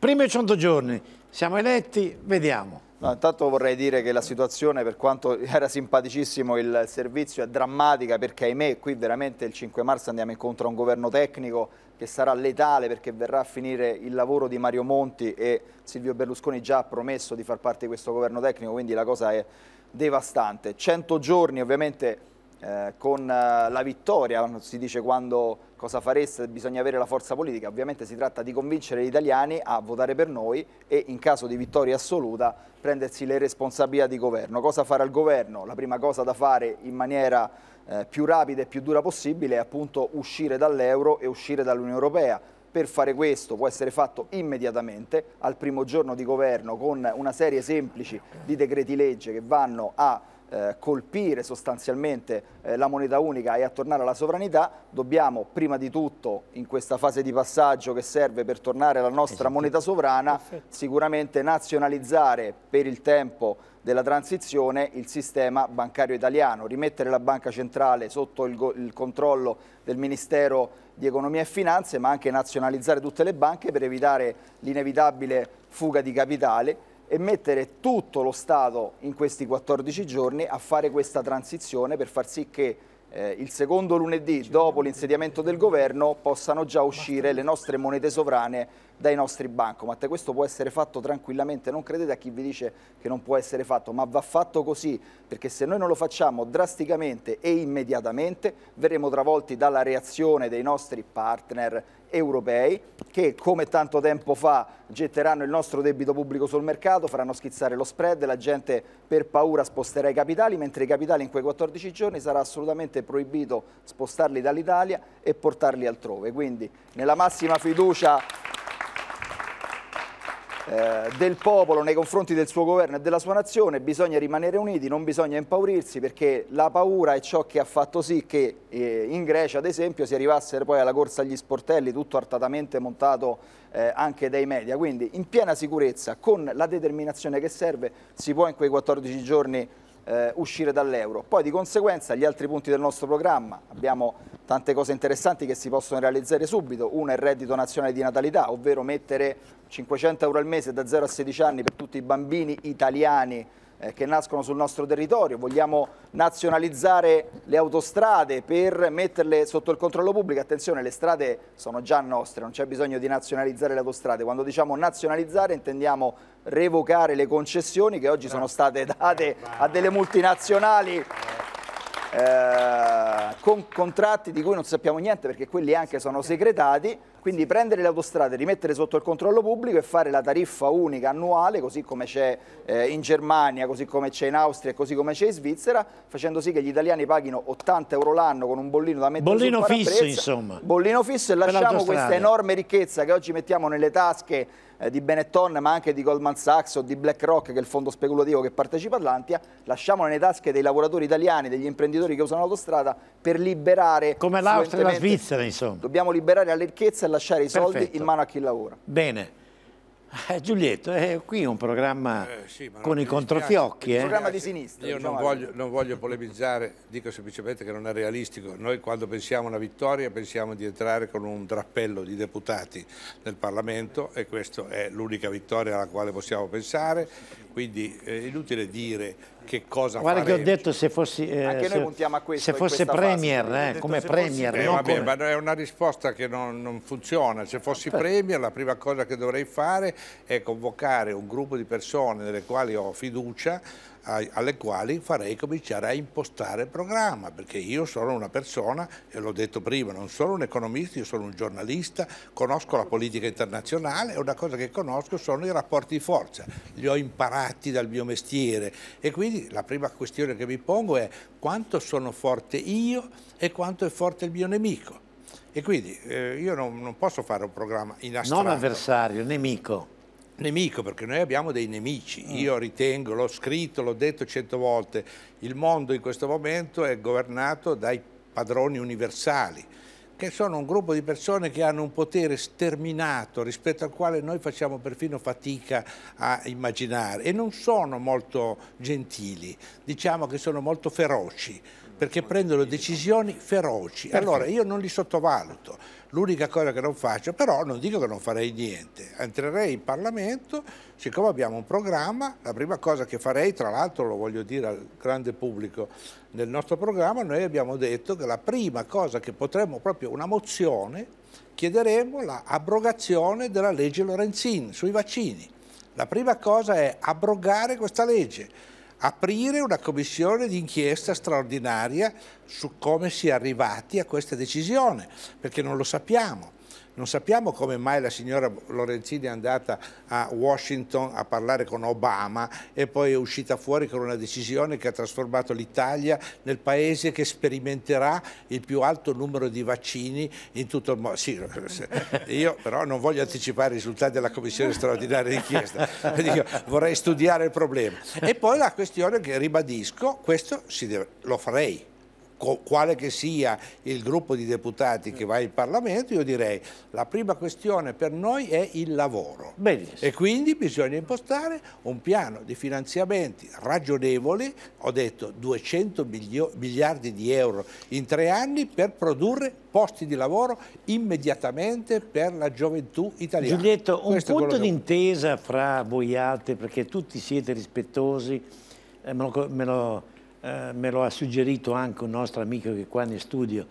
Primi 100 giorni, siamo eletti, vediamo. No, intanto vorrei dire che la situazione, per quanto era simpaticissimo il servizio, è drammatica perché ahimè qui veramente il 5 marzo andiamo incontro a un governo tecnico che sarà letale perché verrà a finire il lavoro di Mario Monti e Silvio Berlusconi già ha promesso di far parte di questo governo tecnico, quindi la cosa è devastante. 100 giorni ovviamente eh, con eh, la vittoria, si dice quando cosa fareste, bisogna avere la forza politica, ovviamente si tratta di convincere gli italiani a votare per noi e in caso di vittoria assoluta prendersi le responsabilità di governo. Cosa fare al governo? La prima cosa da fare in maniera eh, più rapida e più dura possibile è appunto uscire dall'euro e uscire dall'Unione Europea. Per fare questo può essere fatto immediatamente al primo giorno di governo con una serie semplici di decreti legge che vanno a eh, colpire sostanzialmente eh, la moneta unica e a tornare alla sovranità, dobbiamo prima di tutto in questa fase di passaggio che serve per tornare alla nostra moneta sovrana sicuramente nazionalizzare per il tempo della transizione il sistema bancario italiano, rimettere la banca centrale sotto il, il, controllo del Ministero di Economia e Finanze, ma anche nazionalizzare tutte le banche per evitare l'inevitabile fuga di capitale e mettere tutto lo Stato in questi 14 giorni a fare questa transizione per far sì che eh, il secondo lunedì dopo l'insediamento del governo possano già uscire le nostre monete sovrane dai nostri bancomat. Questo può essere fatto tranquillamente, non credete a chi vi dice che non può essere fatto, ma va fatto così, perché se noi non lo facciamo drasticamente e immediatamente verremo travolti dalla reazione dei nostri partner europei che come tanto tempo fa getteranno il nostro debito pubblico sul mercato, faranno schizzare lo spread, la gente per paura sposterà i capitali, mentre i capitali in quei 14 giorni sarà assolutamente proibito spostarli dall'Italia e portarli altrove. Quindi nella massima fiducia eh, del popolo nei confronti del suo governo e della sua nazione, bisogna rimanere uniti, non bisogna impaurirsi perché la paura è ciò che ha fatto sì che eh, in Grecia ad esempio si arrivasse poi alla corsa agli sportelli tutto artatamente montato eh, anche dai media, quindi in piena sicurezza con la determinazione che serve si può in quei 14 giorni eh, uscire dall'euro. Poi di conseguenza gli altri punti del nostro programma, abbiamo tante cose interessanti che si possono realizzare subito, una è il reddito nazionale di natalità, ovvero mettere 500 euro al mese da 0 a 16 anni per tutti i bambini italiani eh, che nascono sul nostro territorio, vogliamo nazionalizzare le autostrade per metterle sotto il controllo pubblico, attenzione le strade sono già nostre, non c'è bisogno di nazionalizzare le autostrade, quando diciamo nazionalizzare intendiamo revocare le concessioni che oggi sono state date a delle multinazionali eh, con contratti di cui non sappiamo niente perché quelli anche sono segretati, quindi prendere le autostrade, rimettere sotto il controllo pubblico e fare la tariffa unica annuale, così come c'è eh, in Germania, così come c'è in Austria e così come c'è in Svizzera, facendo sì che gli italiani paghino 80 euro l'anno con un bollino da mettere bollino sul fisso, insomma. Bollino fisso e lasciamo questa enorme ricchezza che oggi mettiamo nelle tasche eh, di Benetton ma anche di Goldman Sachs o di BlackRock che è il fondo speculativo che partecipa a Atlantia, lasciamola nelle tasche dei lavoratori italiani, degli imprenditori che usano l'autostrada per liberare... Come l'Austria e la Svizzera insomma. Dobbiamo liberare la ricchezza e lasciare i soldi Perfetto. in mano a chi lavora. Bene. Eh, Giulietto, è eh, qui un programma eh, sì, con i controfiocchi. Un eh. programma di sinistra. Io diciamo non voglio, non voglio, polemizzare, dico semplicemente che non è realistico. Noi quando pensiamo a una vittoria pensiamo di entrare con un drappello di deputati nel Parlamento e questa è l'unica vittoria alla quale possiamo pensare. Quindi eh, è inutile dire che cosa Guarda faremo. che ho detto se fossi, eh, se, se fosse Premier, eh, detto, come Premier. Fossi... Eh, vabbè, come... ma è una risposta che non, non funziona. Se fossi Aspetta. Premier la prima cosa che dovrei fare è convocare un gruppo di persone nelle quali ho fiducia alle quali farei cominciare a impostare il programma, perché io sono una persona, e l'ho detto prima, non sono un economista, io sono un giornalista, conosco la politica internazionale e una cosa che conosco sono i rapporti di forza, li ho imparati dal mio mestiere e quindi la prima questione che mi pongo è quanto sono forte io e quanto è forte il mio nemico. E quindi eh, io non, non, posso fare un programma in astratto. Non avversario, nemico nemico, perché noi abbiamo dei nemici. Mm. Io ritengo, l'ho scritto, l'ho detto cento volte, il mondo in questo momento è governato dai padroni universali che sono un gruppo di persone che hanno un potere sterminato rispetto al quale noi facciamo perfino fatica a immaginare e non sono molto gentili, diciamo che sono molto feroci perché prendono decisioni feroci. Allora io non li sottovaluto, l'unica cosa che non faccio, però non dico che non farei niente, entrerei in Parlamento, siccome abbiamo un programma, la prima cosa che farei, tra l'altro lo voglio dire al grande pubblico, nel nostro programma noi abbiamo detto che la prima cosa che potremmo, proprio una mozione, chiederemo l'abrogazione della legge Lorenzin sui vaccini. La prima cosa è abrogare questa legge aprire una commissione d'inchiesta straordinaria su come si è arrivati a questa decisione, perché non lo sappiamo. Non sappiamo come mai la signora Lorenzini è andata a Washington a parlare con Obama e poi è uscita fuori con una decisione che ha trasformato l'Italia nel paese che sperimenterà il più alto numero di vaccini in tutto il mondo. Sì, io però non voglio anticipare i risultati della commissione straordinaria d'inchiesta, vorrei studiare il problema. E poi la questione che ribadisco, questo deve, lo farei quale che sia il gruppo di deputati che va in Parlamento, io direi la prima questione per noi è il lavoro. Benissimo. E quindi bisogna impostare un piano di finanziamenti ragionevoli, ho detto 200 miliardi di euro in tre anni per produrre posti di lavoro immediatamente per la gioventù italiana. Giulietto, un Questo punto d'intesa fra voi altri, perché tutti siete rispettosi, eh, me lo, me lo eh, me lo ha suggerito anche un nostro amico che è qua ne studio,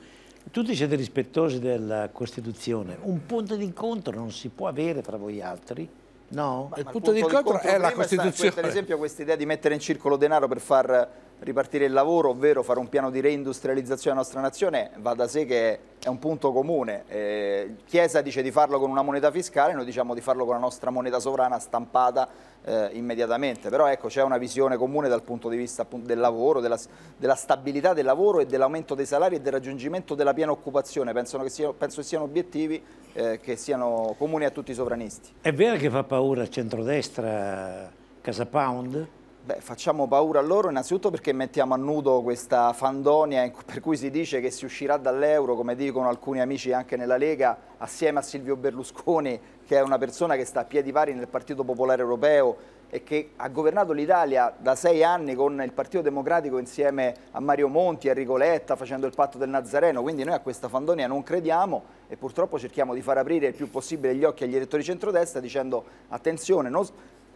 tutti siete rispettosi della Costituzione, un punto d'incontro non si può avere tra voi altri? No, ma, il, punto, punto d'incontro è la Costituzione. Per esempio questa idea di mettere in circolo denaro per far ripartire il lavoro, ovvero fare un piano di reindustrializzazione della nostra nazione, va da sé che è un punto comune. Eh, Chiesa dice di farlo con una moneta fiscale, noi diciamo di farlo con la nostra moneta sovrana stampata eh, immediatamente. Però ecco, c'è una visione comune dal punto di vista appunto, del lavoro, della, della, stabilità del lavoro e dell'aumento dei salari e del raggiungimento della piena occupazione. Che siano, penso che siano obiettivi eh, che siano comuni a tutti i sovranisti. È vero che fa paura a centrodestra Casa Pound? Beh, facciamo paura a loro innanzitutto perché mettiamo a nudo questa fandonia per cui si dice che si uscirà dall'euro, come dicono alcuni amici anche nella Lega, assieme a Silvio Berlusconi, che è una persona che sta a piedi pari nel Partito Popolare Europeo e che ha governato l'Italia da sei anni con il Partito Democratico insieme a Mario Monti, a Ricoletta, facendo il patto del Nazareno, quindi noi a questa fandonia non crediamo e purtroppo cerchiamo di far aprire il più possibile gli occhi agli elettori centrodestra dicendo attenzione, non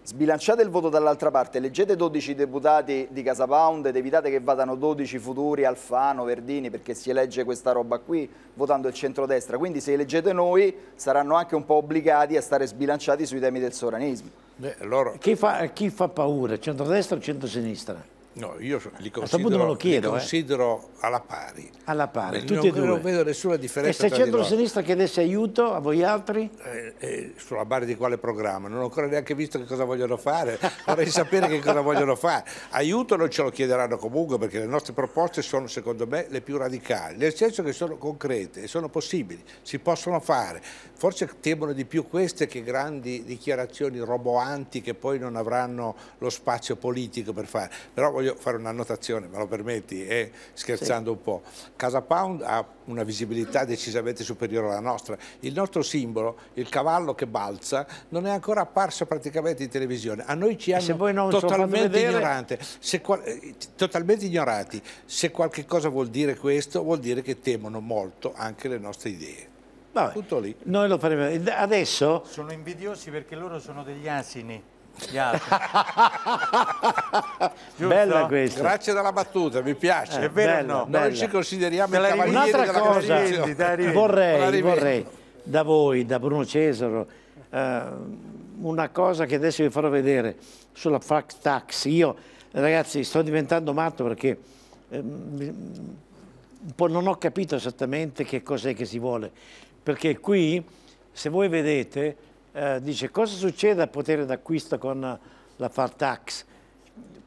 Sbilanciate il voto dall'altra parte, leggete 12 deputati di Casa Pound ed evitate che vadano 12 futuri Alfano, Verdini, perché si elegge questa roba qui votando il centrodestra. Quindi se eleggete noi saranno anche un po' obbligati a stare sbilanciati sui temi del sovranismo. Beh, loro... chi, fa, chi fa paura, centrodestra o centrosinistra? No, io li considero, lo chiedo, li eh. considero eh. alla pari. Alla pari, Beh, non, non, vedo nessuna differenza. E se centro-sinistra chiedesse aiuto a voi altri? Eh, eh, sulla base di quale programma? Non ho ancora neanche visto che cosa vogliono fare. Vorrei sapere che cosa vogliono fare. Aiuto non ce lo chiederanno comunque perché le nostre proposte sono secondo me le più radicali, nel senso che sono concrete e sono possibili, si possono fare. Forse temono di più queste che grandi dichiarazioni roboanti che poi non avranno lo spazio politico per fare. Però voglio fare un'annotazione, me lo permetti, eh, scherzando sì. un po'. Casa Pound ha una visibilità decisamente superiore alla nostra. Il nostro simbolo, il cavallo che balza, non è ancora apparso praticamente in televisione. A noi ci e hanno totalmente, vedere... se, eh, totalmente ignorati. Se qualche cosa vuol dire questo, vuol dire che temono molto anche le nostre idee. Vabbè, Tutto lì. Noi lo faremo. Adesso... Sono invidiosi perché loro sono degli asini bella questa. Grazie della battuta, mi piace. Eh, è vero bella, no? Bella. Noi ci consideriamo i cavalieri della cosa, vorrei, vorrei, vorrei da voi, da Bruno Cesaro, eh, una cosa che adesso vi farò vedere sulla fact tax. Io, ragazzi, sto diventando matto perché eh, non ho capito esattamente che cos'è che si vuole. Perché qui, se voi vedete, eh, dice cosa succede al potere d'acquisto con la far tax?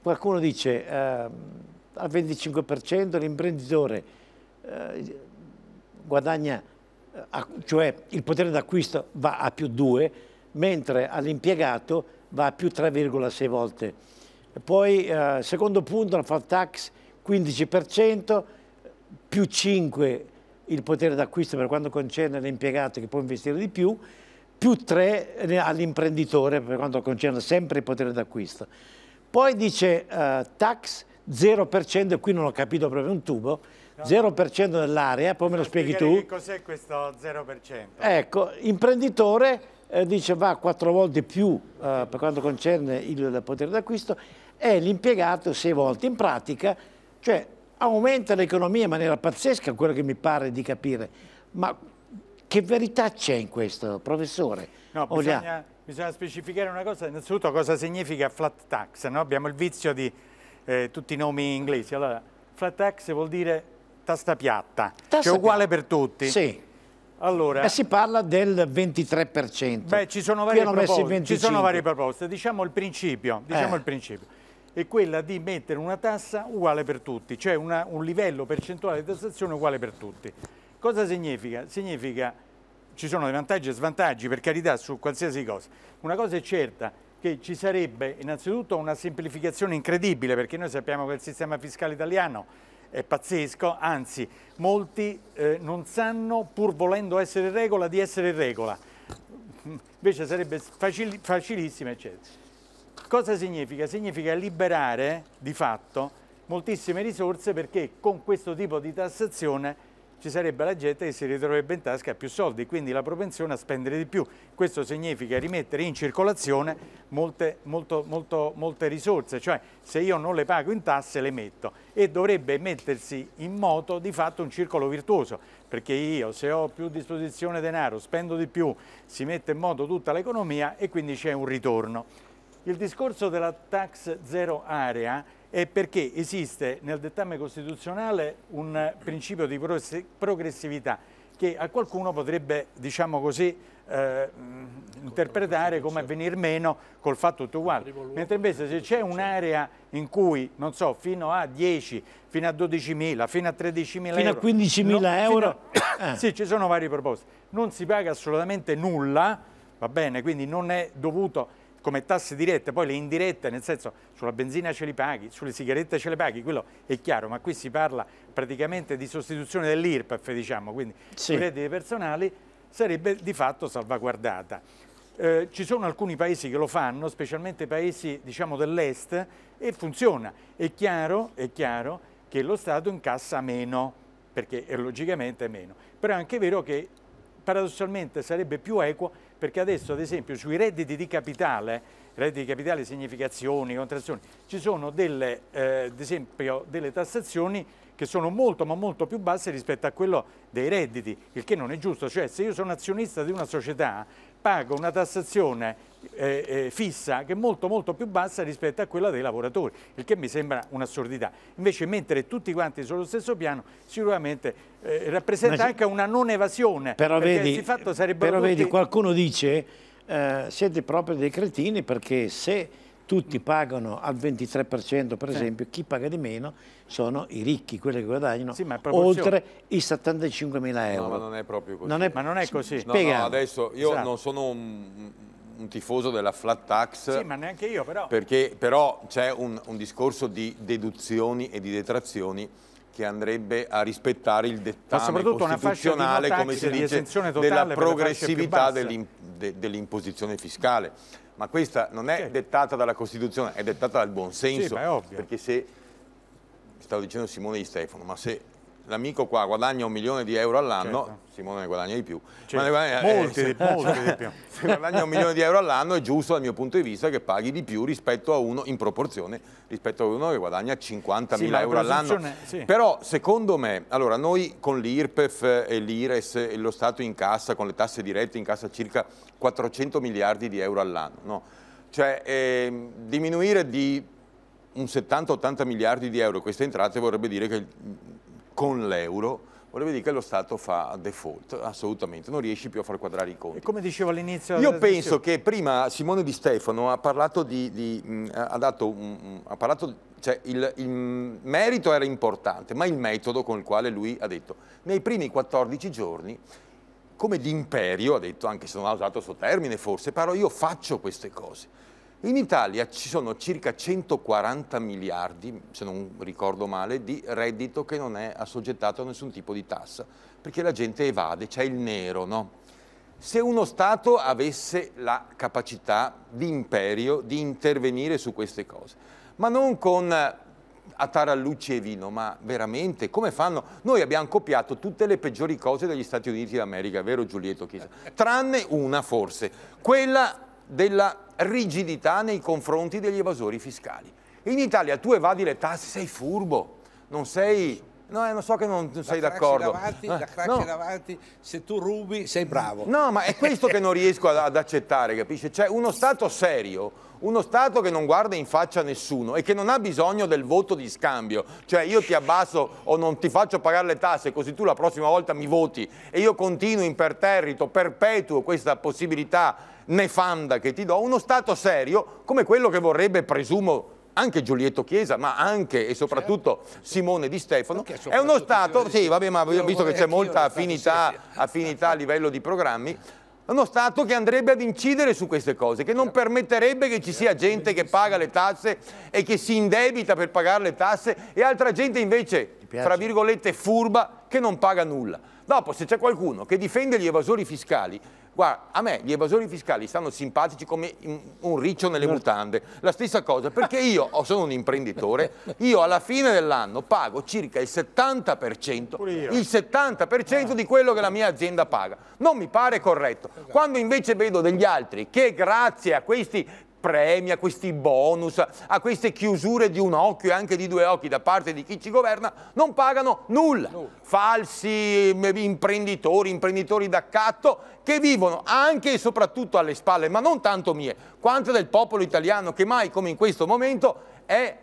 Qualcuno dice eh, al 25% l'imprenditore eh, guadagna, eh, cioè il potere d'acquisto va a più 2, mentre all'impiegato va a più 3,6 volte. Poi eh, secondo punto la far tax 15%, più 5 il potere d'acquisto per quanto concerne l'impiegato che può investire di più, più 3 all'imprenditore per quanto concerne sempre il potere d'acquisto. Poi dice eh, tax 0%, qui non ho capito proprio un tubo, 0% dell'area, poi me lo spieghi tu. Cos'è questo 0%? Ecco, imprenditore eh, dice va 4 volte più eh, per quanto concerne il, potere d'acquisto e l'impiegato 6 volte. In pratica, cioè, aumenta l'economia in maniera pazzesca, quello che mi pare di capire, ma che verità c'è in questo, professore? No, oh, bisogna, bisogna, specificare una cosa, innanzitutto cosa significa flat tax, no? abbiamo il vizio di eh, tutti i nomi inglesi, allora flat tax vuol dire tasta piatta, tasta cioè uguale piatta. per tutti. Sì. Allora, eh, si parla del 23%. Beh, ci sono varie, proposte, ci sono varie proposte. Diciamo il principio, diciamo eh. il principio. È quella di mettere una tassa uguale per tutti, cioè una, un livello percentuale di tassazione uguale per tutti. Cosa significa? Significa ci sono dei vantaggi e svantaggi, per carità, su qualsiasi cosa. Una cosa è certa, che ci sarebbe innanzitutto una semplificazione incredibile, perché noi sappiamo che il sistema fiscale italiano è pazzesco, anzi molti eh, non sanno, pur volendo essere in regola, di essere in regola. Invece sarebbe facil facilissimo, eccetera. Cosa significa? Significa liberare di fatto moltissime risorse perché con questo tipo di tassazione ci sarebbe la gente che si ritroverebbe in tasca più soldi, quindi la propensione a spendere di più. Questo significa rimettere in circolazione molte, molto, molto, molte risorse, cioè se io non le pago in tasse le metto e dovrebbe mettersi in moto di fatto un circolo virtuoso, perché io se ho più disposizione denaro spendo di più, si mette in moto tutta l'economia e quindi c'è un ritorno. Il discorso della tax zero area è perché esiste nel dettame costituzionale un principio di progressività che a qualcuno potrebbe, diciamo così, eh, interpretare come venir meno col fatto tutto uguale. Mentre invece se c'è un'area in cui, non so, fino a 10, fino a 12.000, fino a 13.000 euro... Fino a 15.000 no, euro? A, eh. Sì, ci sono varie proposte. Non si paga assolutamente nulla, va bene, quindi non è dovuto come tasse dirette, poi le indirette, nel senso sulla benzina ce li paghi, sulle sigarette ce le paghi, quello è chiaro, ma qui si parla praticamente di sostituzione dell'IRPEF, diciamo, quindi sì. i redditi personali sarebbe di fatto salvaguardata. Eh, ci sono alcuni paesi che lo fanno, specialmente paesi diciamo, dell'est, e funziona. È chiaro, è chiaro che lo Stato incassa meno, perché è eh, logicamente meno. Però è anche vero che paradossalmente sarebbe più equo perché adesso ad esempio sui redditi di capitale, redditi di capitale significazioni, contrazioni, ci sono delle, eh, ad esempio, delle tassazioni che sono molto ma molto più basse rispetto a quello dei redditi, il che non è giusto, cioè se io sono azionista di una società paga una tassazione eh, eh, fissa che è molto molto più bassa rispetto a quella dei lavoratori, il che mi sembra un'assurdità. Invece mettere tutti quanti sullo stesso piano sicuramente eh, rappresenta Ma anche una non evasione, però vedi, però tutti... vedi, qualcuno dice eh, siete proprio dei cretini perché se tutti pagano al 23% per esempio, chi paga di meno sono i ricchi, quelli che guadagnano sì, oltre cioè i 75 mila euro. No, ma non è proprio così. Non è, ma non è così. No, no, adesso io esatto. non sono un, un, tifoso della flat tax. Sì, ma neanche io però. Perché però c'è un, un discorso di deduzioni e di detrazioni che andrebbe a rispettare il dettaglio costituzionale, come si dice, della progressività dell'imposizione dell fiscale ma questa non è sì. dettata dalla Costituzione, è dettata dal buonsenso, sì, perché se, stavo dicendo Simone di Stefano, ma se l'amico qua guadagna un milione di euro all'anno, certo. Simone ne guadagna di più, certo. ne guadagna, eh, molti, eh, di, se, molti di più. Se guadagna un milione di euro all'anno è giusto dal mio punto di vista che paghi di più rispetto a uno, in proporzione, rispetto a uno che guadagna 50 sì, mila euro all'anno. Sì. Però secondo me, allora noi con l'IRPEF e l'IRES e lo Stato in cassa, con le tasse dirette in cassa circa 400 miliardi di euro all'anno, no? Cioè eh, diminuire di un 70-80 miliardi di euro queste entrate vorrebbe dire che con l'euro, volevo dire che lo Stato fa default, assolutamente, non riesci più a far quadrare i conti. E come dicevo all'inizio... Io eh, penso che prima Simone Di Stefano ha parlato di... di mm, ha dato, ha parlato, cioè il, il merito era importante, ma il metodo con il quale lui ha detto, nei primi 14 giorni come d'imperio, ha detto, anche se non ha usato il suo termine forse, però io faccio queste cose. In Italia ci sono circa 140 miliardi, se non ricordo male, di reddito che non è assoggettato a nessun tipo di tassa, perché la gente evade, c'è il nero, no? Se uno Stato avesse la capacità di imperio di intervenire su queste cose, ma non con eh, a tarallucci e vino, ma veramente come fanno? Noi abbiamo copiato tutte le peggiori cose degli Stati Uniti d'America, vero Giulietto Chiesa? Tranne una forse, quella della rigidità nei confronti degli evasori fiscali. In Italia tu evadi le tasse, sei furbo, non sei... No, eh, non so che non, non sei d'accordo. Davanti, ah, la no. davanti, se tu rubi sei bravo. No, ma è questo che non riesco ad, ad accettare, capisci? Cioè, uno Stato serio, uno Stato che non guarda in faccia a nessuno e che non ha bisogno del voto di scambio, cioè io ti abbasso o non ti faccio pagare le tasse così tu la prossima volta mi voti e io continuo imperterrito, perpetuo questa possibilità nefanda che ti do, uno Stato serio come quello che vorrebbe, presumo, anche Giulietto Chiesa, ma anche e soprattutto certo. Simone Di Stefano, è uno Stato, sì, vabbè, ma visto che c'è molta affinità, affinità a livello di programmi, uno Stato che andrebbe ad incidere su queste cose, che non certo. permetterebbe che ci sia certo, gente che paga le tasse e che si indebita per pagare le tasse e altra gente invece, tra virgolette, furba che non paga nulla. Dopo, se c'è qualcuno che difende gli evasori fiscali Guarda, a me gli evasori fiscali stanno simpatici come un riccio nelle certo. mutande. La stessa cosa, perché io sono un imprenditore, io alla fine dell'anno pago circa il 70%, il 70% di quello che la mia azienda paga. Non mi pare corretto. Esatto. Quando invece vedo degli altri che grazie a questi premi, a questi bonus, a queste chiusure di un occhio e anche di due occhi da parte di chi ci governa, non pagano nulla. nulla. Falsi mm, imprenditori, imprenditori d'accatto che vivono anche e soprattutto alle spalle, ma non tanto mie, quanto del popolo italiano che mai come in questo momento è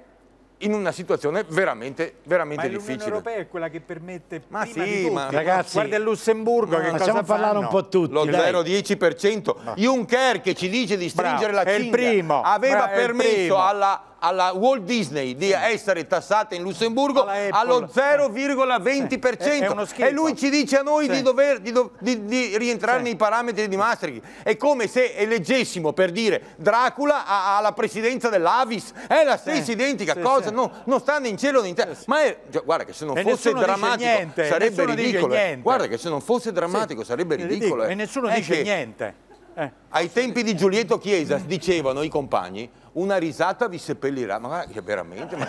in una situazione veramente, veramente ma difficile. L'Unione Europea è quella che permette ma prima sì, ma ragazzi, guarda il Lussemburgo che facciamo parlare un po' tutti. Lo 0,10%. Juncker che ci dice di stringere Bravo, la cinghia aveva Bravo, permesso alla alla Walt Disney di essere tassata in Lussemburgo allo 0,20% sì, e lui ci dice a noi sì. di dover di, do, di, di rientrare sì. nei parametri di Maastricht è come se eleggessimo per dire Dracula alla presidenza dell'Avis è la stessa identica cosa non, non stanno in cielo né in terra ma è, cioè, guarda che se non e fosse drammatico niente, sarebbe ridicolo eh. guarda che se non fosse drammatico sarebbe ridicolo eh. e nessuno dice niente eh. ai tempi di Giulietto Chiesa dicevano i compagni una risata vi seppellirà. Ma guarda, che veramente, ma,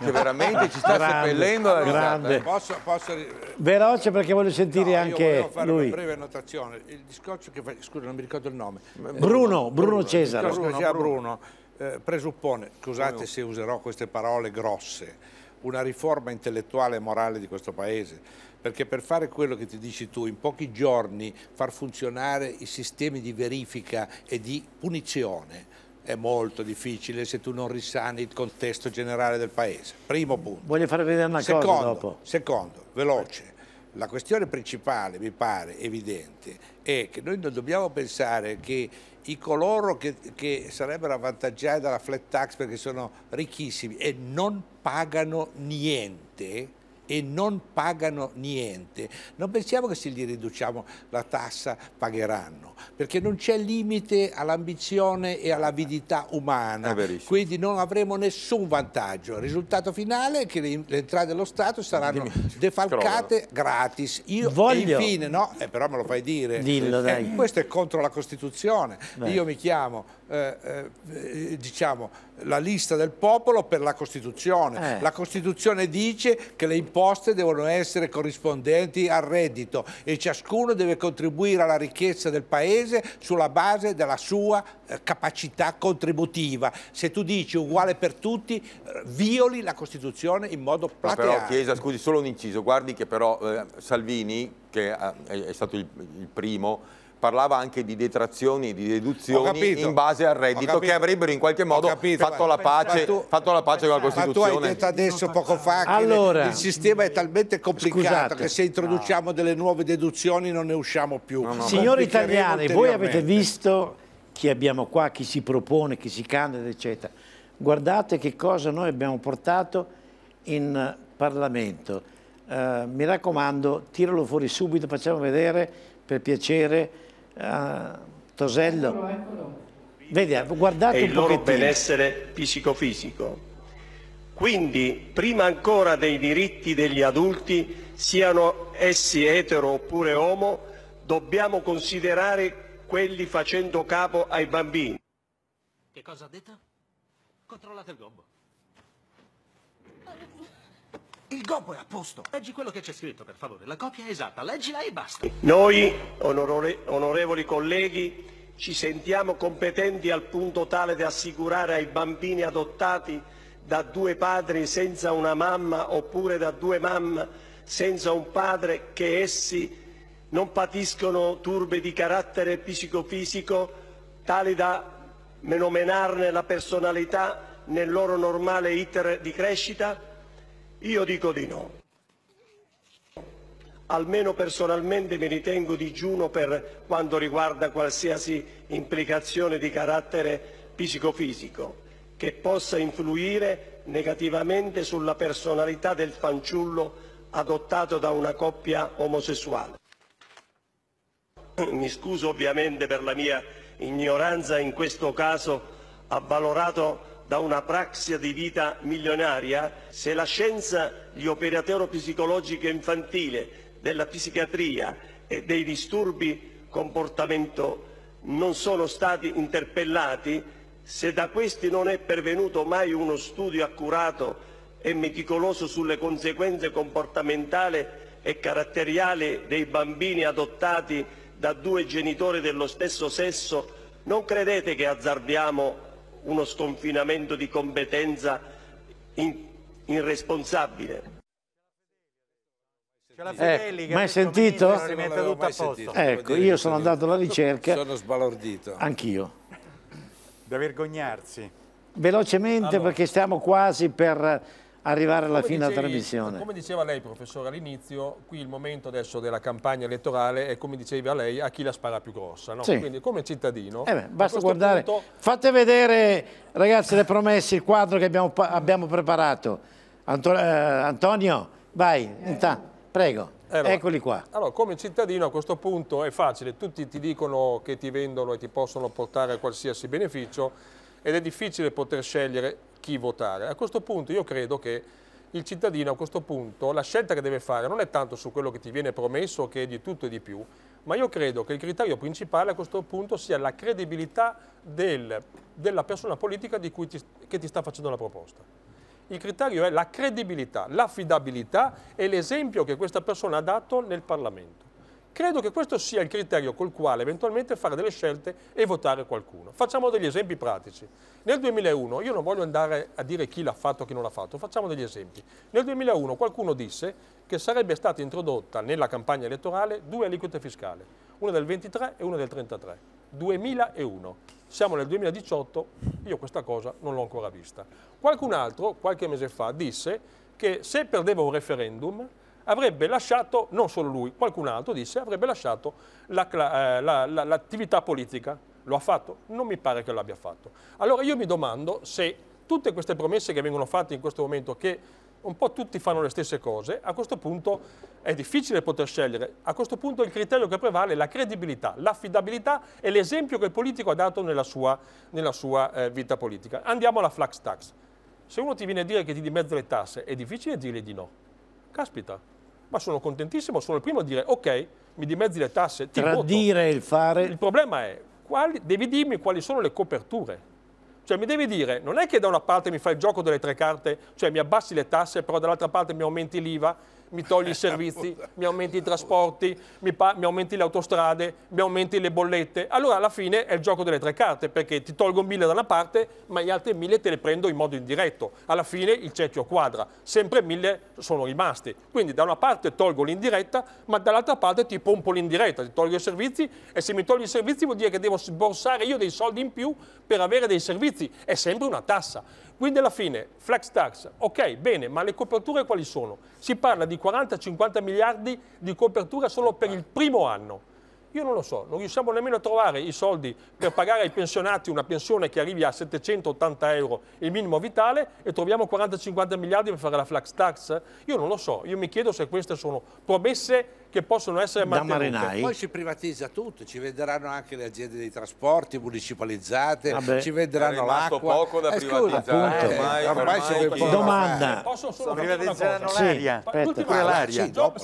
che veramente ci sta grande, seppellendo la risata. Eh. Posso, posso... Veloce perché voglio sentire no, anche io fare lui. una breve annotazione. Il discorso che fa... scusa, non mi ricordo il nome. Bruno, Bruno, Cesare. Bruno, Bruno, Bruno. Eh, presuppone, scusate se userò queste parole grosse, una riforma intellettuale e morale di questo paese, perché per fare quello che ti dici tu, in pochi giorni far funzionare i sistemi di verifica e di punizione è molto difficile se tu non risani il contesto generale del Paese. Primo punto. Voglio far vedere una secondo, cosa dopo. Secondo, veloce. La questione principale, mi pare evidente, è che noi non dobbiamo pensare che i coloro che, che sarebbero avvantaggiati dalla flat tax perché sono ricchissimi e non pagano niente, e non pagano niente. Non pensiamo che se gli riduciamo la tassa pagheranno, perché non c'è limite all'ambizione e all'avidità umana, quindi non avremo nessun vantaggio. Il risultato finale è che le, entrate dello Stato saranno Dimmi. defalcate Crovano. gratis. Io Voglio... infine, no, eh, però me lo fai dire, Dillo, eh, questo è contro la Costituzione. Beh. Io mi chiamo, eh, eh, eh diciamo, la lista del popolo per la Costituzione. Eh. La Costituzione dice che le imposte devono essere corrispondenti al reddito e ciascuno deve contribuire alla ricchezza del paese sulla base della sua eh, capacità contributiva. Se tu dici uguale per tutti, eh, violi la Costituzione in modo plateale. però Chiesa, scusi, solo un inciso, guardi che però eh, Salvini, che è stato il, il primo parlava anche di detrazioni e di deduzioni in base al reddito che avrebbero in qualche modo fatto la, pace, tu, fatto la, pace, con la Costituzione. Ma tu hai detto adesso poco fa che allora, il sistema è talmente complicato scusate, che se introduciamo no. delle nuove deduzioni non ne usciamo più. No, no, Signori italiani, voi avete visto chi abbiamo qua, chi si propone, chi si candida, eccetera. Guardate che cosa noi abbiamo portato in Parlamento. Uh, mi raccomando, tiralo fuori subito, facciamo vedere per piacere a ah, Tosello. Vedi, ah, guardate e il loro benessere psicofisico. Quindi, prima ancora dei diritti degli adulti, siano essi etero oppure omo, dobbiamo considerare quelli facendo capo ai bambini. Che cosa ha detto? Controllate il gobbo. Il gobbo è a posto. Leggi quello che c'è scritto, per favore. La copia è esatta. Leggila e basta. Noi, onore, onorevoli colleghi, ci sentiamo competenti al punto tale di assicurare ai bambini adottati da due padri senza una mamma oppure da due mamme senza un padre che essi non patiscono turbe di carattere psicofisico tali da menomenarne la personalità nel loro normale iter di crescita? Io dico di no. Almeno personalmente mi ritengo digiuno per quanto riguarda qualsiasi implicazione di carattere psicofisico che possa influire negativamente sulla personalità del fanciullo adottato da una coppia omosessuale. Mi scuso ovviamente per la mia ignoranza in questo caso, avvalorato da una praxia di vita milionaria, se la scienza gli operatero psicologico infantile della psichiatria e dei disturbi comportamento non sono stati interpellati, se da questi non è pervenuto mai uno studio accurato e meticoloso sulle conseguenze comportamentali e caratteriali dei bambini adottati da due genitori dello stesso sesso, non credete che azzardiamo uno sconfinamento di competenza irresponsabile. Eh, mai sentito? Mai ecco, sentito. Ecco, io sono andato alla ricerca. Sono sbalordito. Anch'io. Da vergognarsi. Velocemente allora. perché stiamo quasi per arrivare alla come fine della trasmissione. Come diceva lei, professore, all'inizio, qui il momento adesso della campagna elettorale è, come diceva lei, a chi la spara più grossa. No? Sì. Quindi come cittadino... Eh beh, basta guardare... Punto... Fate vedere, ragazzi, le promesse, il quadro che abbiamo, abbiamo preparato. Anto eh, Antonio, vai, eh. prego. Allora, Eccoli qua. Allora, come cittadino a questo punto è facile, tutti ti dicono che ti vendono e ti possono portare qualsiasi beneficio ed è difficile poter scegliere chi votare. A questo punto io credo che il cittadino a questo punto la scelta che deve fare non è tanto su quello che ti viene promesso che è di tutto e di più, ma io credo che il criterio principale a questo punto sia la credibilità del, della persona politica ti, che ti sta facendo la proposta. Il criterio è la credibilità, l'affidabilità e l'esempio che questa persona ha dato nel Parlamento. Credo che questo sia il criterio col quale eventualmente fare delle scelte e votare qualcuno. Facciamo degli esempi pratici. Nel 2001, io non voglio andare a dire chi l'ha fatto e chi non l'ha fatto, facciamo degli esempi. Nel 2001 qualcuno disse che sarebbe stata introdotta nella campagna elettorale due aliquote fiscali, una del 23 e una del 33. 2001. Siamo nel 2018, io questa cosa non l'ho ancora vista. Qualcun altro, qualche mese fa, disse che se perdeva un referendum avrebbe lasciato, non solo lui, qualcun altro disse, avrebbe lasciato l'attività eh, la, la, la, politica. Lo ha fatto? Non mi pare che l'abbia fatto. Allora io mi domando se tutte queste promesse che vengono fatte in questo momento, che un po' tutti fanno le stesse cose, a questo punto è difficile poter scegliere. A questo punto il criterio che prevale è la credibilità, l'affidabilità e l'esempio che il politico ha dato nella sua, nella sua eh, vita politica. Andiamo alla flax tax. Se uno ti viene a dire che ti dimezzo le tasse, è difficile dirgli di no. Caspita, ma sono contentissimo, sono il primo a dire ok, mi dimezzi le tasse, ti Tra voto. dire il fare... Il problema è, quali, devi dirmi quali sono le coperture. Cioè mi devi dire, non è che da una parte mi fai il gioco delle tre carte, cioè mi abbassi le tasse, però dall'altra parte mi aumenti l'IVA, mi togli i servizi, mi aumenti i trasporti, mi, mi aumenti le autostrade, mi aumenti le bollette. Allora alla fine è il gioco delle tre carte perché ti tolgo mille da una parte ma gli altri mille te le prendo in modo indiretto. Alla fine il cerchio quadra, sempre mille sono rimasti. Quindi da una parte tolgo l'indiretta ma dall'altra parte ti pompo l'indiretta, ti tolgo i servizi e se mi togli i servizi vuol dire che devo sborsare io dei soldi in più per avere dei servizi. È sempre una tassa. Quindi alla fine flex tax, ok, bene, ma le coperture quali sono? Si parla di 40-50 miliardi di copertura solo per il primo anno. Io non lo so, non riusciamo nemmeno a trovare i soldi per pagare ai pensionati una pensione che arrivi a 780 euro il minimo vitale e troviamo 40-50 miliardi per fare la flex tax? Io non lo so, io mi chiedo se queste sono promesse che possono essere mantenute. Da marinai. Poi si privatizza tutto, ci venderanno anche le aziende dei trasporti municipalizzate, Vabbè. ci venderanno l'acqua. È poco da eh, privatizzare. eh, ormai, ormai chi... Domanda. Eh, Posso solo privatizzeranno l'aria. Sì, l'aria. Job,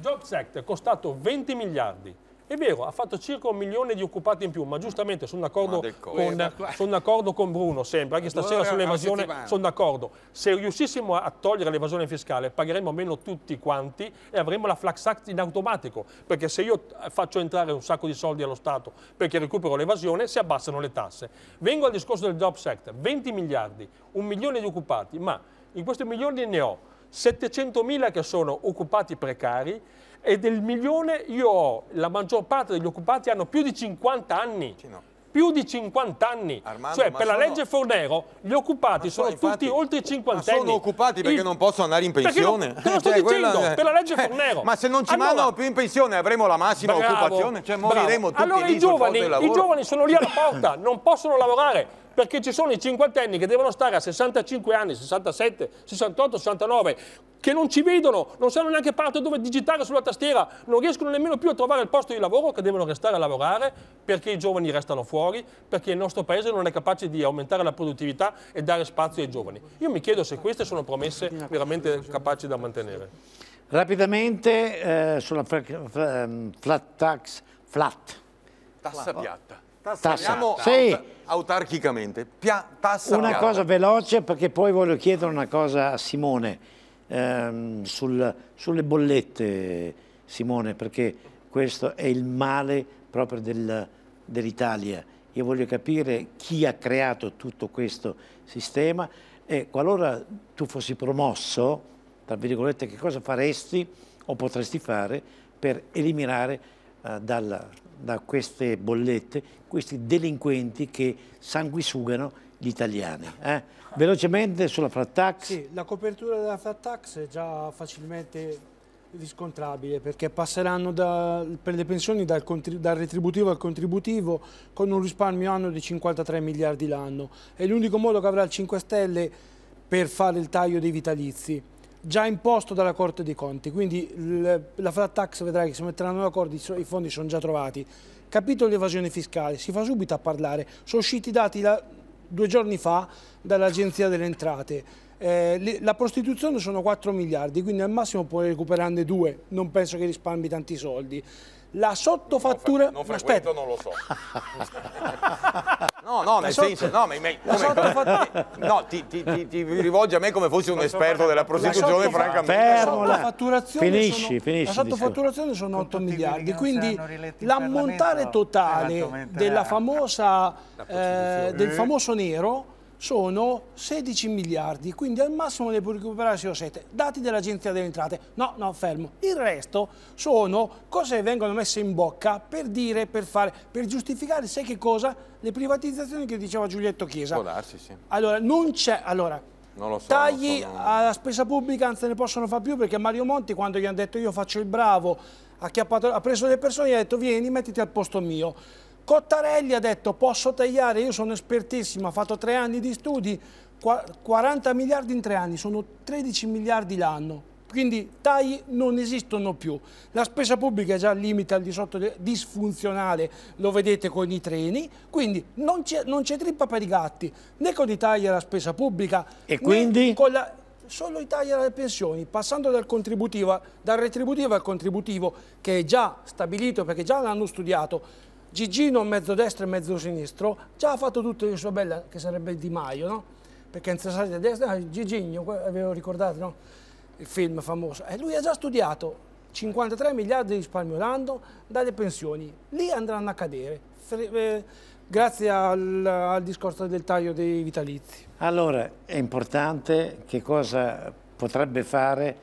Job è costato 20 miliardi è vero, ha fatto circa un milione di occupati in più, ma giustamente sono d'accordo, con, eh, son con, Bruno sempre, anche stasera sull'evasione sono d'accordo. Se riuscissimo a togliere l'evasione fiscale pagheremmo meno tutti quanti e avremmo la flax act in automatico, perché se io faccio entrare un sacco di soldi allo Stato perché recupero l'evasione si abbassano le tasse. Vengo al discorso del job sector, 20 miliardi, un milione di occupati, ma in questi milioni ne ho 700 mila che sono occupati precari e del milione io ho, la maggior parte degli occupati hanno più di 50 anni. Sì, no più di 50 anni. Armando, cioè, per sono... la legge Fornero, gli occupati so, sono infatti, tutti oltre i 50 anni. sono occupati perché Il... non possono andare in pensione. Non, te lo cioè, sto cioè, dicendo, quella... per la legge eh, Fornero. Eh, ma se non ci allora... mandano più in pensione avremo la massima bravo, occupazione, cioè moriremo bravo. tutti allora, i giovani, i giovani sono lì alla porta, non possono lavorare perché ci sono i cinquantenni che devono stare a 65 anni, 67, 68, 69, che non ci vedono, non sanno neanche parte dove digitare sulla tastiera, non riescono nemmeno più a trovare il posto di lavoro che devono restare a lavorare perché i giovani restano fuori, perché il nostro paese non è capace di aumentare la produttività e dare spazio ai giovani. Io mi chiedo se queste sono promesse veramente capaci da mantenere. Rapidamente eh, sulla ehm, flat tax flat. Tassa piatta tassano. Sì. Aut autarchicamente. Pia- tassa una piada. cosa veloce perché poi voglio chiedere una cosa a Simone ehm, sul, sulle bollette, Simone, perché questo è il male proprio del, dell'Italia. Io voglio capire chi ha creato tutto questo sistema e qualora tu fossi promosso, tra virgolette, che cosa faresti o potresti fare per eliminare eh, dalla da queste bollette questi delinquenti che sanguisugano gli italiani. Eh? Velocemente sulla flat tax. Sì, la copertura della flat tax è già facilmente riscontrabile perché passeranno da, per le pensioni dal, dal, retributivo al contributivo con un risparmio annuo di 53 miliardi l'anno. È l'unico modo che avrà il 5 Stelle per fare il taglio dei vitalizi già imposto dalla Corte dei Conti, quindi la flat tax vedrai che si metteranno d'accordo, i fondi sono già trovati. Capitolo di evasione fiscale, si fa subito a parlare, sono usciti i dati la, due giorni fa dall'Agenzia delle Entrate. Eh, la prostituzione sono 4 miliardi, quindi al massimo puoi recuperarne 2, non penso che risparmi tanti soldi la sottofattura... Non, fa, non, non lo so. no, no, nel sotto... senso, no, ma, ma come, sottofattura... no, ti, ti, ti, ti, rivolgi a me come fossi un esperto della prostituzione, sottofattura... francamente. Sottofatturazione finisci, sono, finisci. La sottofatturazione sono 8 miliardi, quindi l'ammontare totale della famosa, eh, del famoso nero sono 16 miliardi, quindi al massimo ne può recuperare 6 o 7, dati dell'Agenzia delle Entrate. No, no, fermo. Il resto sono cose che vengono messe in bocca per dire, per fare, per giustificare, sai che cosa? Le privatizzazioni che diceva Giulietto Chiesa. Può sì. Allora, non c'è... Allora, So, Tagli so, no. alla spesa pubblica non se ne possono fare più perché Mario Monti quando gli hanno detto io faccio il bravo ha, ha preso le persone e gli ha detto vieni mettiti al posto mio Cottarelli ha detto posso tagliare, io sono espertissimo, ho fatto tre anni di studi, 40 miliardi in tre anni, sono 13 miliardi l'anno. Quindi tagli non esistono più. La spesa pubblica è già al limite, al di sotto disfunzionale, lo vedete con i treni. Quindi non c'è, trippa per i gatti, né con i tagli alla spesa pubblica, e quindi? con la solo i tagli alle pensioni, passando dal, contributivo, dal retributivo al contributivo, che è già stabilito perché già l'hanno studiato, Gigino mezzo destro e mezzo sinistro, già ha fatto tutto il suo bella, che sarebbe Di Maio, no? Perché in Sassari a destra, no, ah, Gigino, avevo ricordato, no? Il film famoso. E lui ha già studiato 53 miliardi di risparmio l'anno dalle pensioni. Lì andranno a cadere, eh, grazie al, al discorso del taglio dei vitalizi. Allora, è importante che cosa potrebbe fare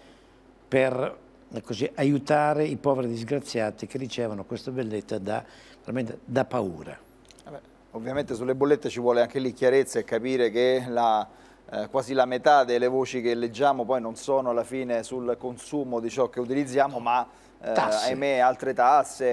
per così, aiutare i poveri disgraziati che ricevono questa belletta da veramente da paura. Vabbè, ovviamente sulle bollette ci vuole anche lì chiarezza e capire che la, eh, quasi la metà delle voci che leggiamo poi non sono alla fine sul consumo di ciò che utilizziamo, ma eh, ahimè altre tasse,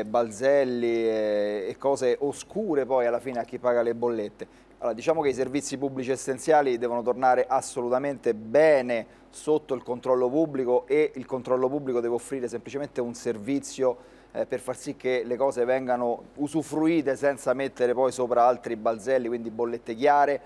e balzelli e, e cose oscure poi alla fine a chi paga le bollette. Allora, diciamo che i servizi pubblici essenziali devono tornare assolutamente bene sotto il controllo pubblico e il controllo pubblico deve offrire semplicemente un servizio eh, per far sì che le cose vengano usufruite senza mettere poi sopra altri balzelli, quindi bollette chiare,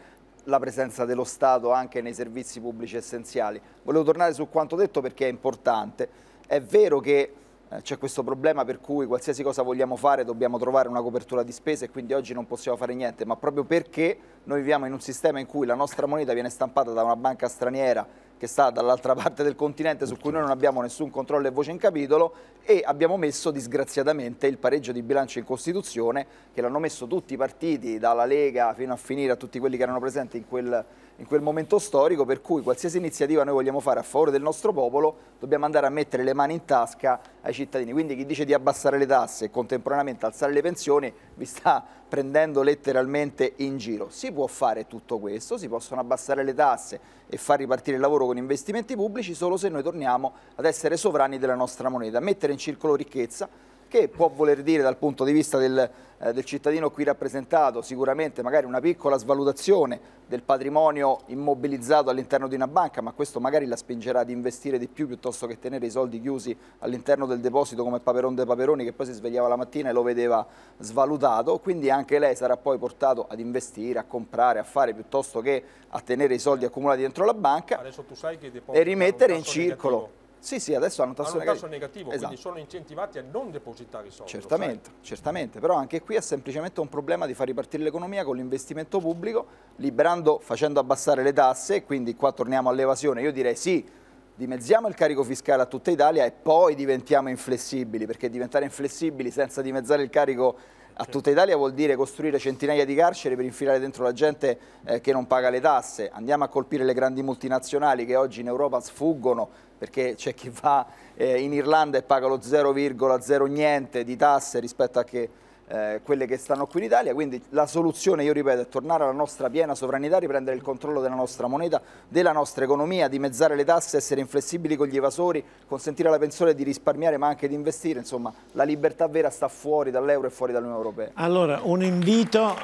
la presenza dello Stato anche nei servizi pubblici essenziali. Volevo tornare su quanto detto perché è importante. È vero che eh, c'è questo problema per cui qualsiasi cosa vogliamo fare dobbiamo trovare una copertura di spese e quindi oggi non possiamo fare niente, ma proprio perché noi viviamo in un sistema in cui la nostra moneta viene stampata da una banca straniera che sta dall'altra parte del continente su cui noi non abbiamo nessun controllo e voce in capitolo e abbiamo messo disgraziatamente il pareggio di bilancio in Costituzione che l'hanno messo tutti i partiti dalla Lega fino a finire a tutti quelli che erano presenti in quel in quel momento storico per cui qualsiasi iniziativa noi vogliamo fare a favore del nostro popolo dobbiamo andare a mettere le mani in tasca ai cittadini. Quindi chi dice di abbassare le tasse e contemporaneamente alzare le pensioni vi sta prendendo letteralmente in giro. Si può fare tutto questo, si possono abbassare le tasse e far ripartire il lavoro con investimenti pubblici solo se noi torniamo ad essere sovrani della nostra moneta, mettere in circolo ricchezza che può voler dire dal punto di vista del, eh, del, cittadino qui rappresentato sicuramente magari una piccola svalutazione del patrimonio immobilizzato all'interno di una banca, ma questo magari la spingerà ad investire di più piuttosto che tenere i soldi chiusi all'interno del deposito come Paperon dei Paperoni che poi si svegliava la mattina e lo vedeva svalutato, quindi anche lei sarà poi portato ad investire, a comprare, a fare piuttosto che a tenere i soldi accumulati dentro la banca e rimettere in circolo. Negativo sì, sì, adesso hanno un tasso, hanno un tasso negativo, esatto. quindi sono incentivati a non depositare i soldi. Certamente, sai? certamente, però anche qui è semplicemente un problema di far ripartire l'economia con l'investimento pubblico, liberando, facendo abbassare le tasse e quindi qua torniamo all'evasione. Io direi sì, dimezziamo il carico fiscale a tutta Italia e poi diventiamo inflessibili, perché diventare inflessibili senza dimezzare il carico a tutta certo. Italia vuol dire costruire centinaia di carceri per infilare dentro la gente eh, che non paga le tasse. Andiamo a colpire le grandi multinazionali che oggi in Europa sfuggono perché c'è chi va eh, in Irlanda e paga lo 0,0 niente di tasse rispetto a che, eh, quelle che stanno qui in Italia, quindi la soluzione, io ripeto, è tornare alla nostra piena sovranità, riprendere il controllo della nostra moneta, della nostra economia, dimezzare le tasse, essere inflessibili con gli evasori, consentire alla pensione di risparmiare ma anche di investire, insomma la libertà vera sta fuori dall'euro e fuori dall'Unione Europea. Allora, un invito...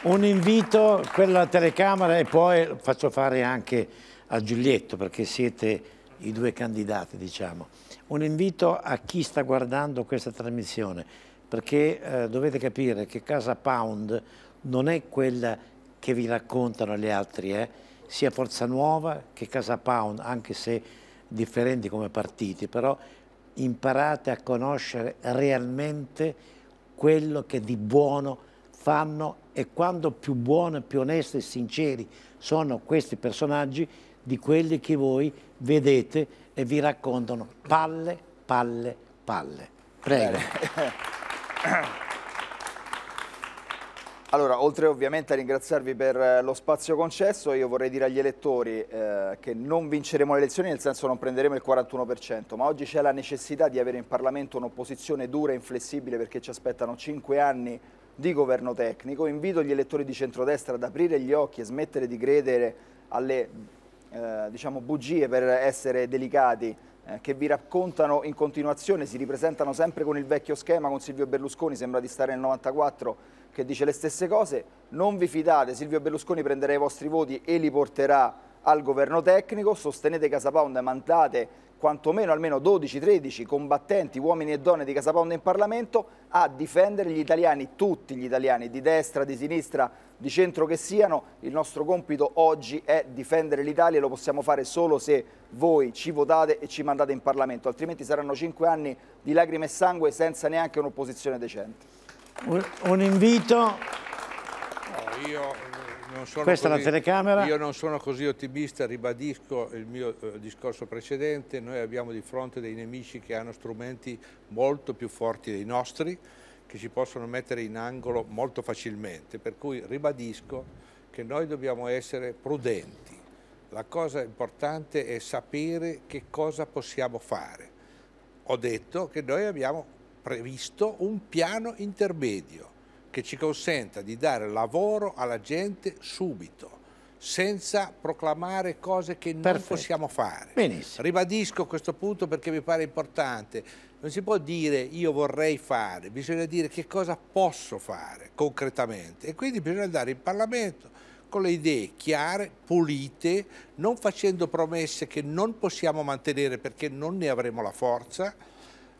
Un invito, quella telecamera e poi faccio fare anche a Giulietto perché siete i due candidati, diciamo. Un invito a chi sta guardando questa trasmissione, perché eh, dovete capire che Casa Pound non è quella che vi raccontano gli altri, eh? sia Forza Nuova che Casa Pound, anche se differenti come partiti, però imparate a conoscere realmente quello che di buono fanno e quando più buono, più onesti e sinceri sono questi personaggi, di quelli che voi vedete e vi raccontano palle, palle, palle. Prego. Allora, oltre ovviamente a ringraziarvi per eh, lo spazio concesso, io vorrei dire agli elettori eh, che non vinceremo le elezioni, nel senso non prenderemo il 41%, ma oggi c'è la necessità di avere in Parlamento un'opposizione dura e inflessibile perché ci aspettano 5 anni di governo tecnico. Invito gli elettori di centrodestra ad aprire gli occhi e smettere di credere alle eh, diciamo bugie per essere delicati eh, che vi raccontano in continuazione, si ripresentano sempre con il vecchio schema, con Silvio Berlusconi, sembra di stare nel 94, che dice le stesse cose, non vi fidate, Silvio Berlusconi prenderà i vostri voti e li porterà al governo tecnico, sostenete Casa Pound e mandate quantomeno almeno 12-13 combattenti, uomini e donne di Casaponda in Parlamento, a difendere gli italiani, tutti gli italiani, di destra, di sinistra, di centro che siano. Il nostro compito oggi è difendere l'Italia e lo possiamo fare solo se voi ci votate e ci mandate in Parlamento, altrimenti saranno 5 anni di lacrime e sangue senza neanche un'opposizione decente. Un, un invito... No, io... Questa così, è la telecamera. Io non sono così ottimista, ribadisco il mio eh, discorso precedente. Noi abbiamo di fronte dei nemici che hanno strumenti molto più forti dei nostri, che ci possono mettere in angolo molto facilmente. Per cui ribadisco che noi dobbiamo essere prudenti. La cosa importante è sapere che cosa possiamo fare. Ho detto che noi abbiamo previsto un piano intermedio che ci consenta di dare lavoro alla gente subito senza proclamare cose che non Perfetto. possiamo fare. Benissimo. Ribadisco questo punto perché mi pare importante. Non si può dire io vorrei fare, bisogna dire che cosa posso fare concretamente e quindi bisogna andare in Parlamento con le idee chiare, pulite, non facendo promesse che non possiamo mantenere perché non ne avremo la forza.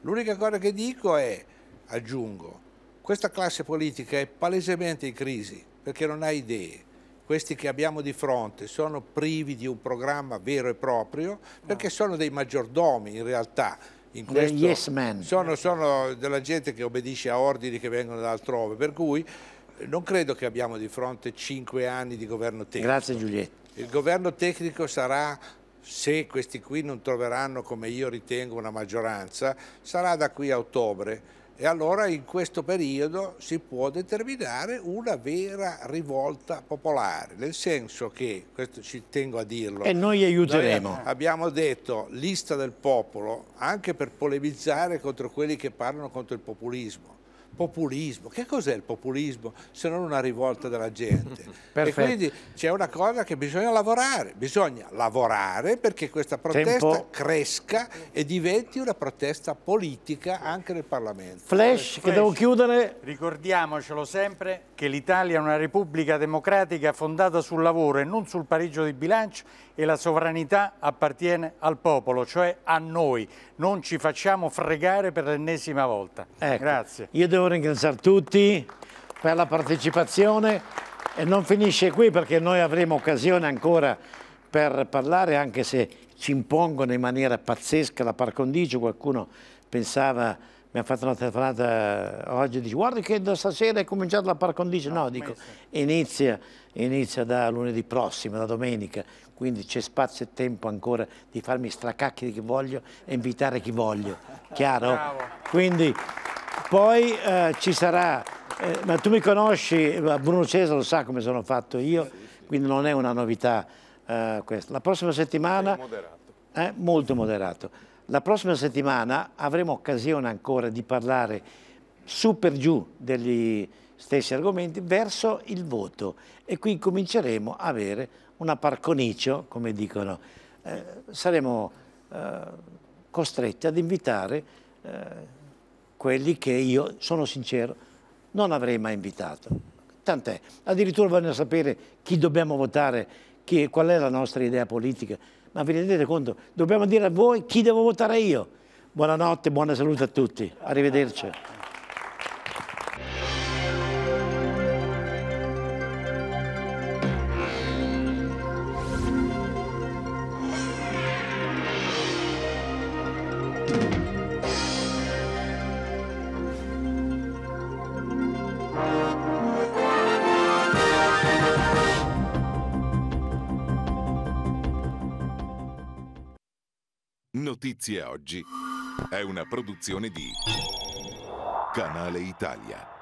L'unica cosa che dico è, aggiungo, questa classe politica è palesemente in crisi perché non ha idee. Questi che abbiamo di fronte sono privi di un programma vero e proprio perché no. sono dei maggiordomi in realtà. In questo, yes man. Sono, sono della gente che obbedisce a ordini che vengono da altrove, per cui eh, non credo che abbiamo di fronte cinque anni di governo tecnico. Grazie Giulietta. Il governo tecnico sarà, se questi qui non troveranno come io ritengo una maggioranza, sarà da qui a ottobre e allora in questo periodo si può determinare una vera rivolta popolare, nel senso che, questo ci tengo a dirlo. E noi aiuteremo. Noi abbiamo detto lista del popolo anche per polemizzare contro quelli che parlano contro il populismo populismo. Che cos'è il populismo se non una rivolta della gente? e quindi c'è una cosa che bisogna lavorare, bisogna lavorare perché questa protesta Tempo. cresca e diventi una protesta politica anche nel Parlamento. Flash, Flash. che devo chiudere. Ricordiamocelo sempre che l'Italia è una repubblica democratica fondata sul lavoro e non sul pareggio di bilancio e la sovranità appartiene al popolo, cioè a noi. Non ci facciamo fregare per l'ennesima volta. Ecco, Grazie. Io devo ringraziare tutti per la partecipazione e non finisce qui perché noi avremo occasione ancora per parlare anche se ci impongono in maniera pazzesca la par condicio, qualcuno pensava, mi ha fatto una telefonata oggi, dice guardi che stasera è cominciata la par condicio, no, no dico inizia inizia da lunedì prossimo, da domenica, quindi c'è spazio e tempo ancora di farmi stracacchi di chi voglio e invitare chi voglio, chiaro? Bravo. Quindi poi eh, ci sarà, eh, ma tu mi conosci, Bruno Cesare lo sa come sono fatto io, quindi non è una novità eh, questa. La prossima settimana... moderato. Eh, molto moderato. La prossima settimana avremo occasione ancora di parlare su per giù degli stessi argomenti, verso il voto e qui cominceremo a avere una parconicio, come dicono. Eh, saremo eh, costretti ad invitare eh, quelli che io, sono sincero, non avrei mai invitato. Tant'è, addirittura vogliono sapere chi dobbiamo votare, chi, qual è la nostra idea politica, ma vi rendete conto, dobbiamo dire a voi chi devo votare io. Buonanotte, buona salute a tutti, arrivederci. Notizie Oggi è una produzione di Canale Italia.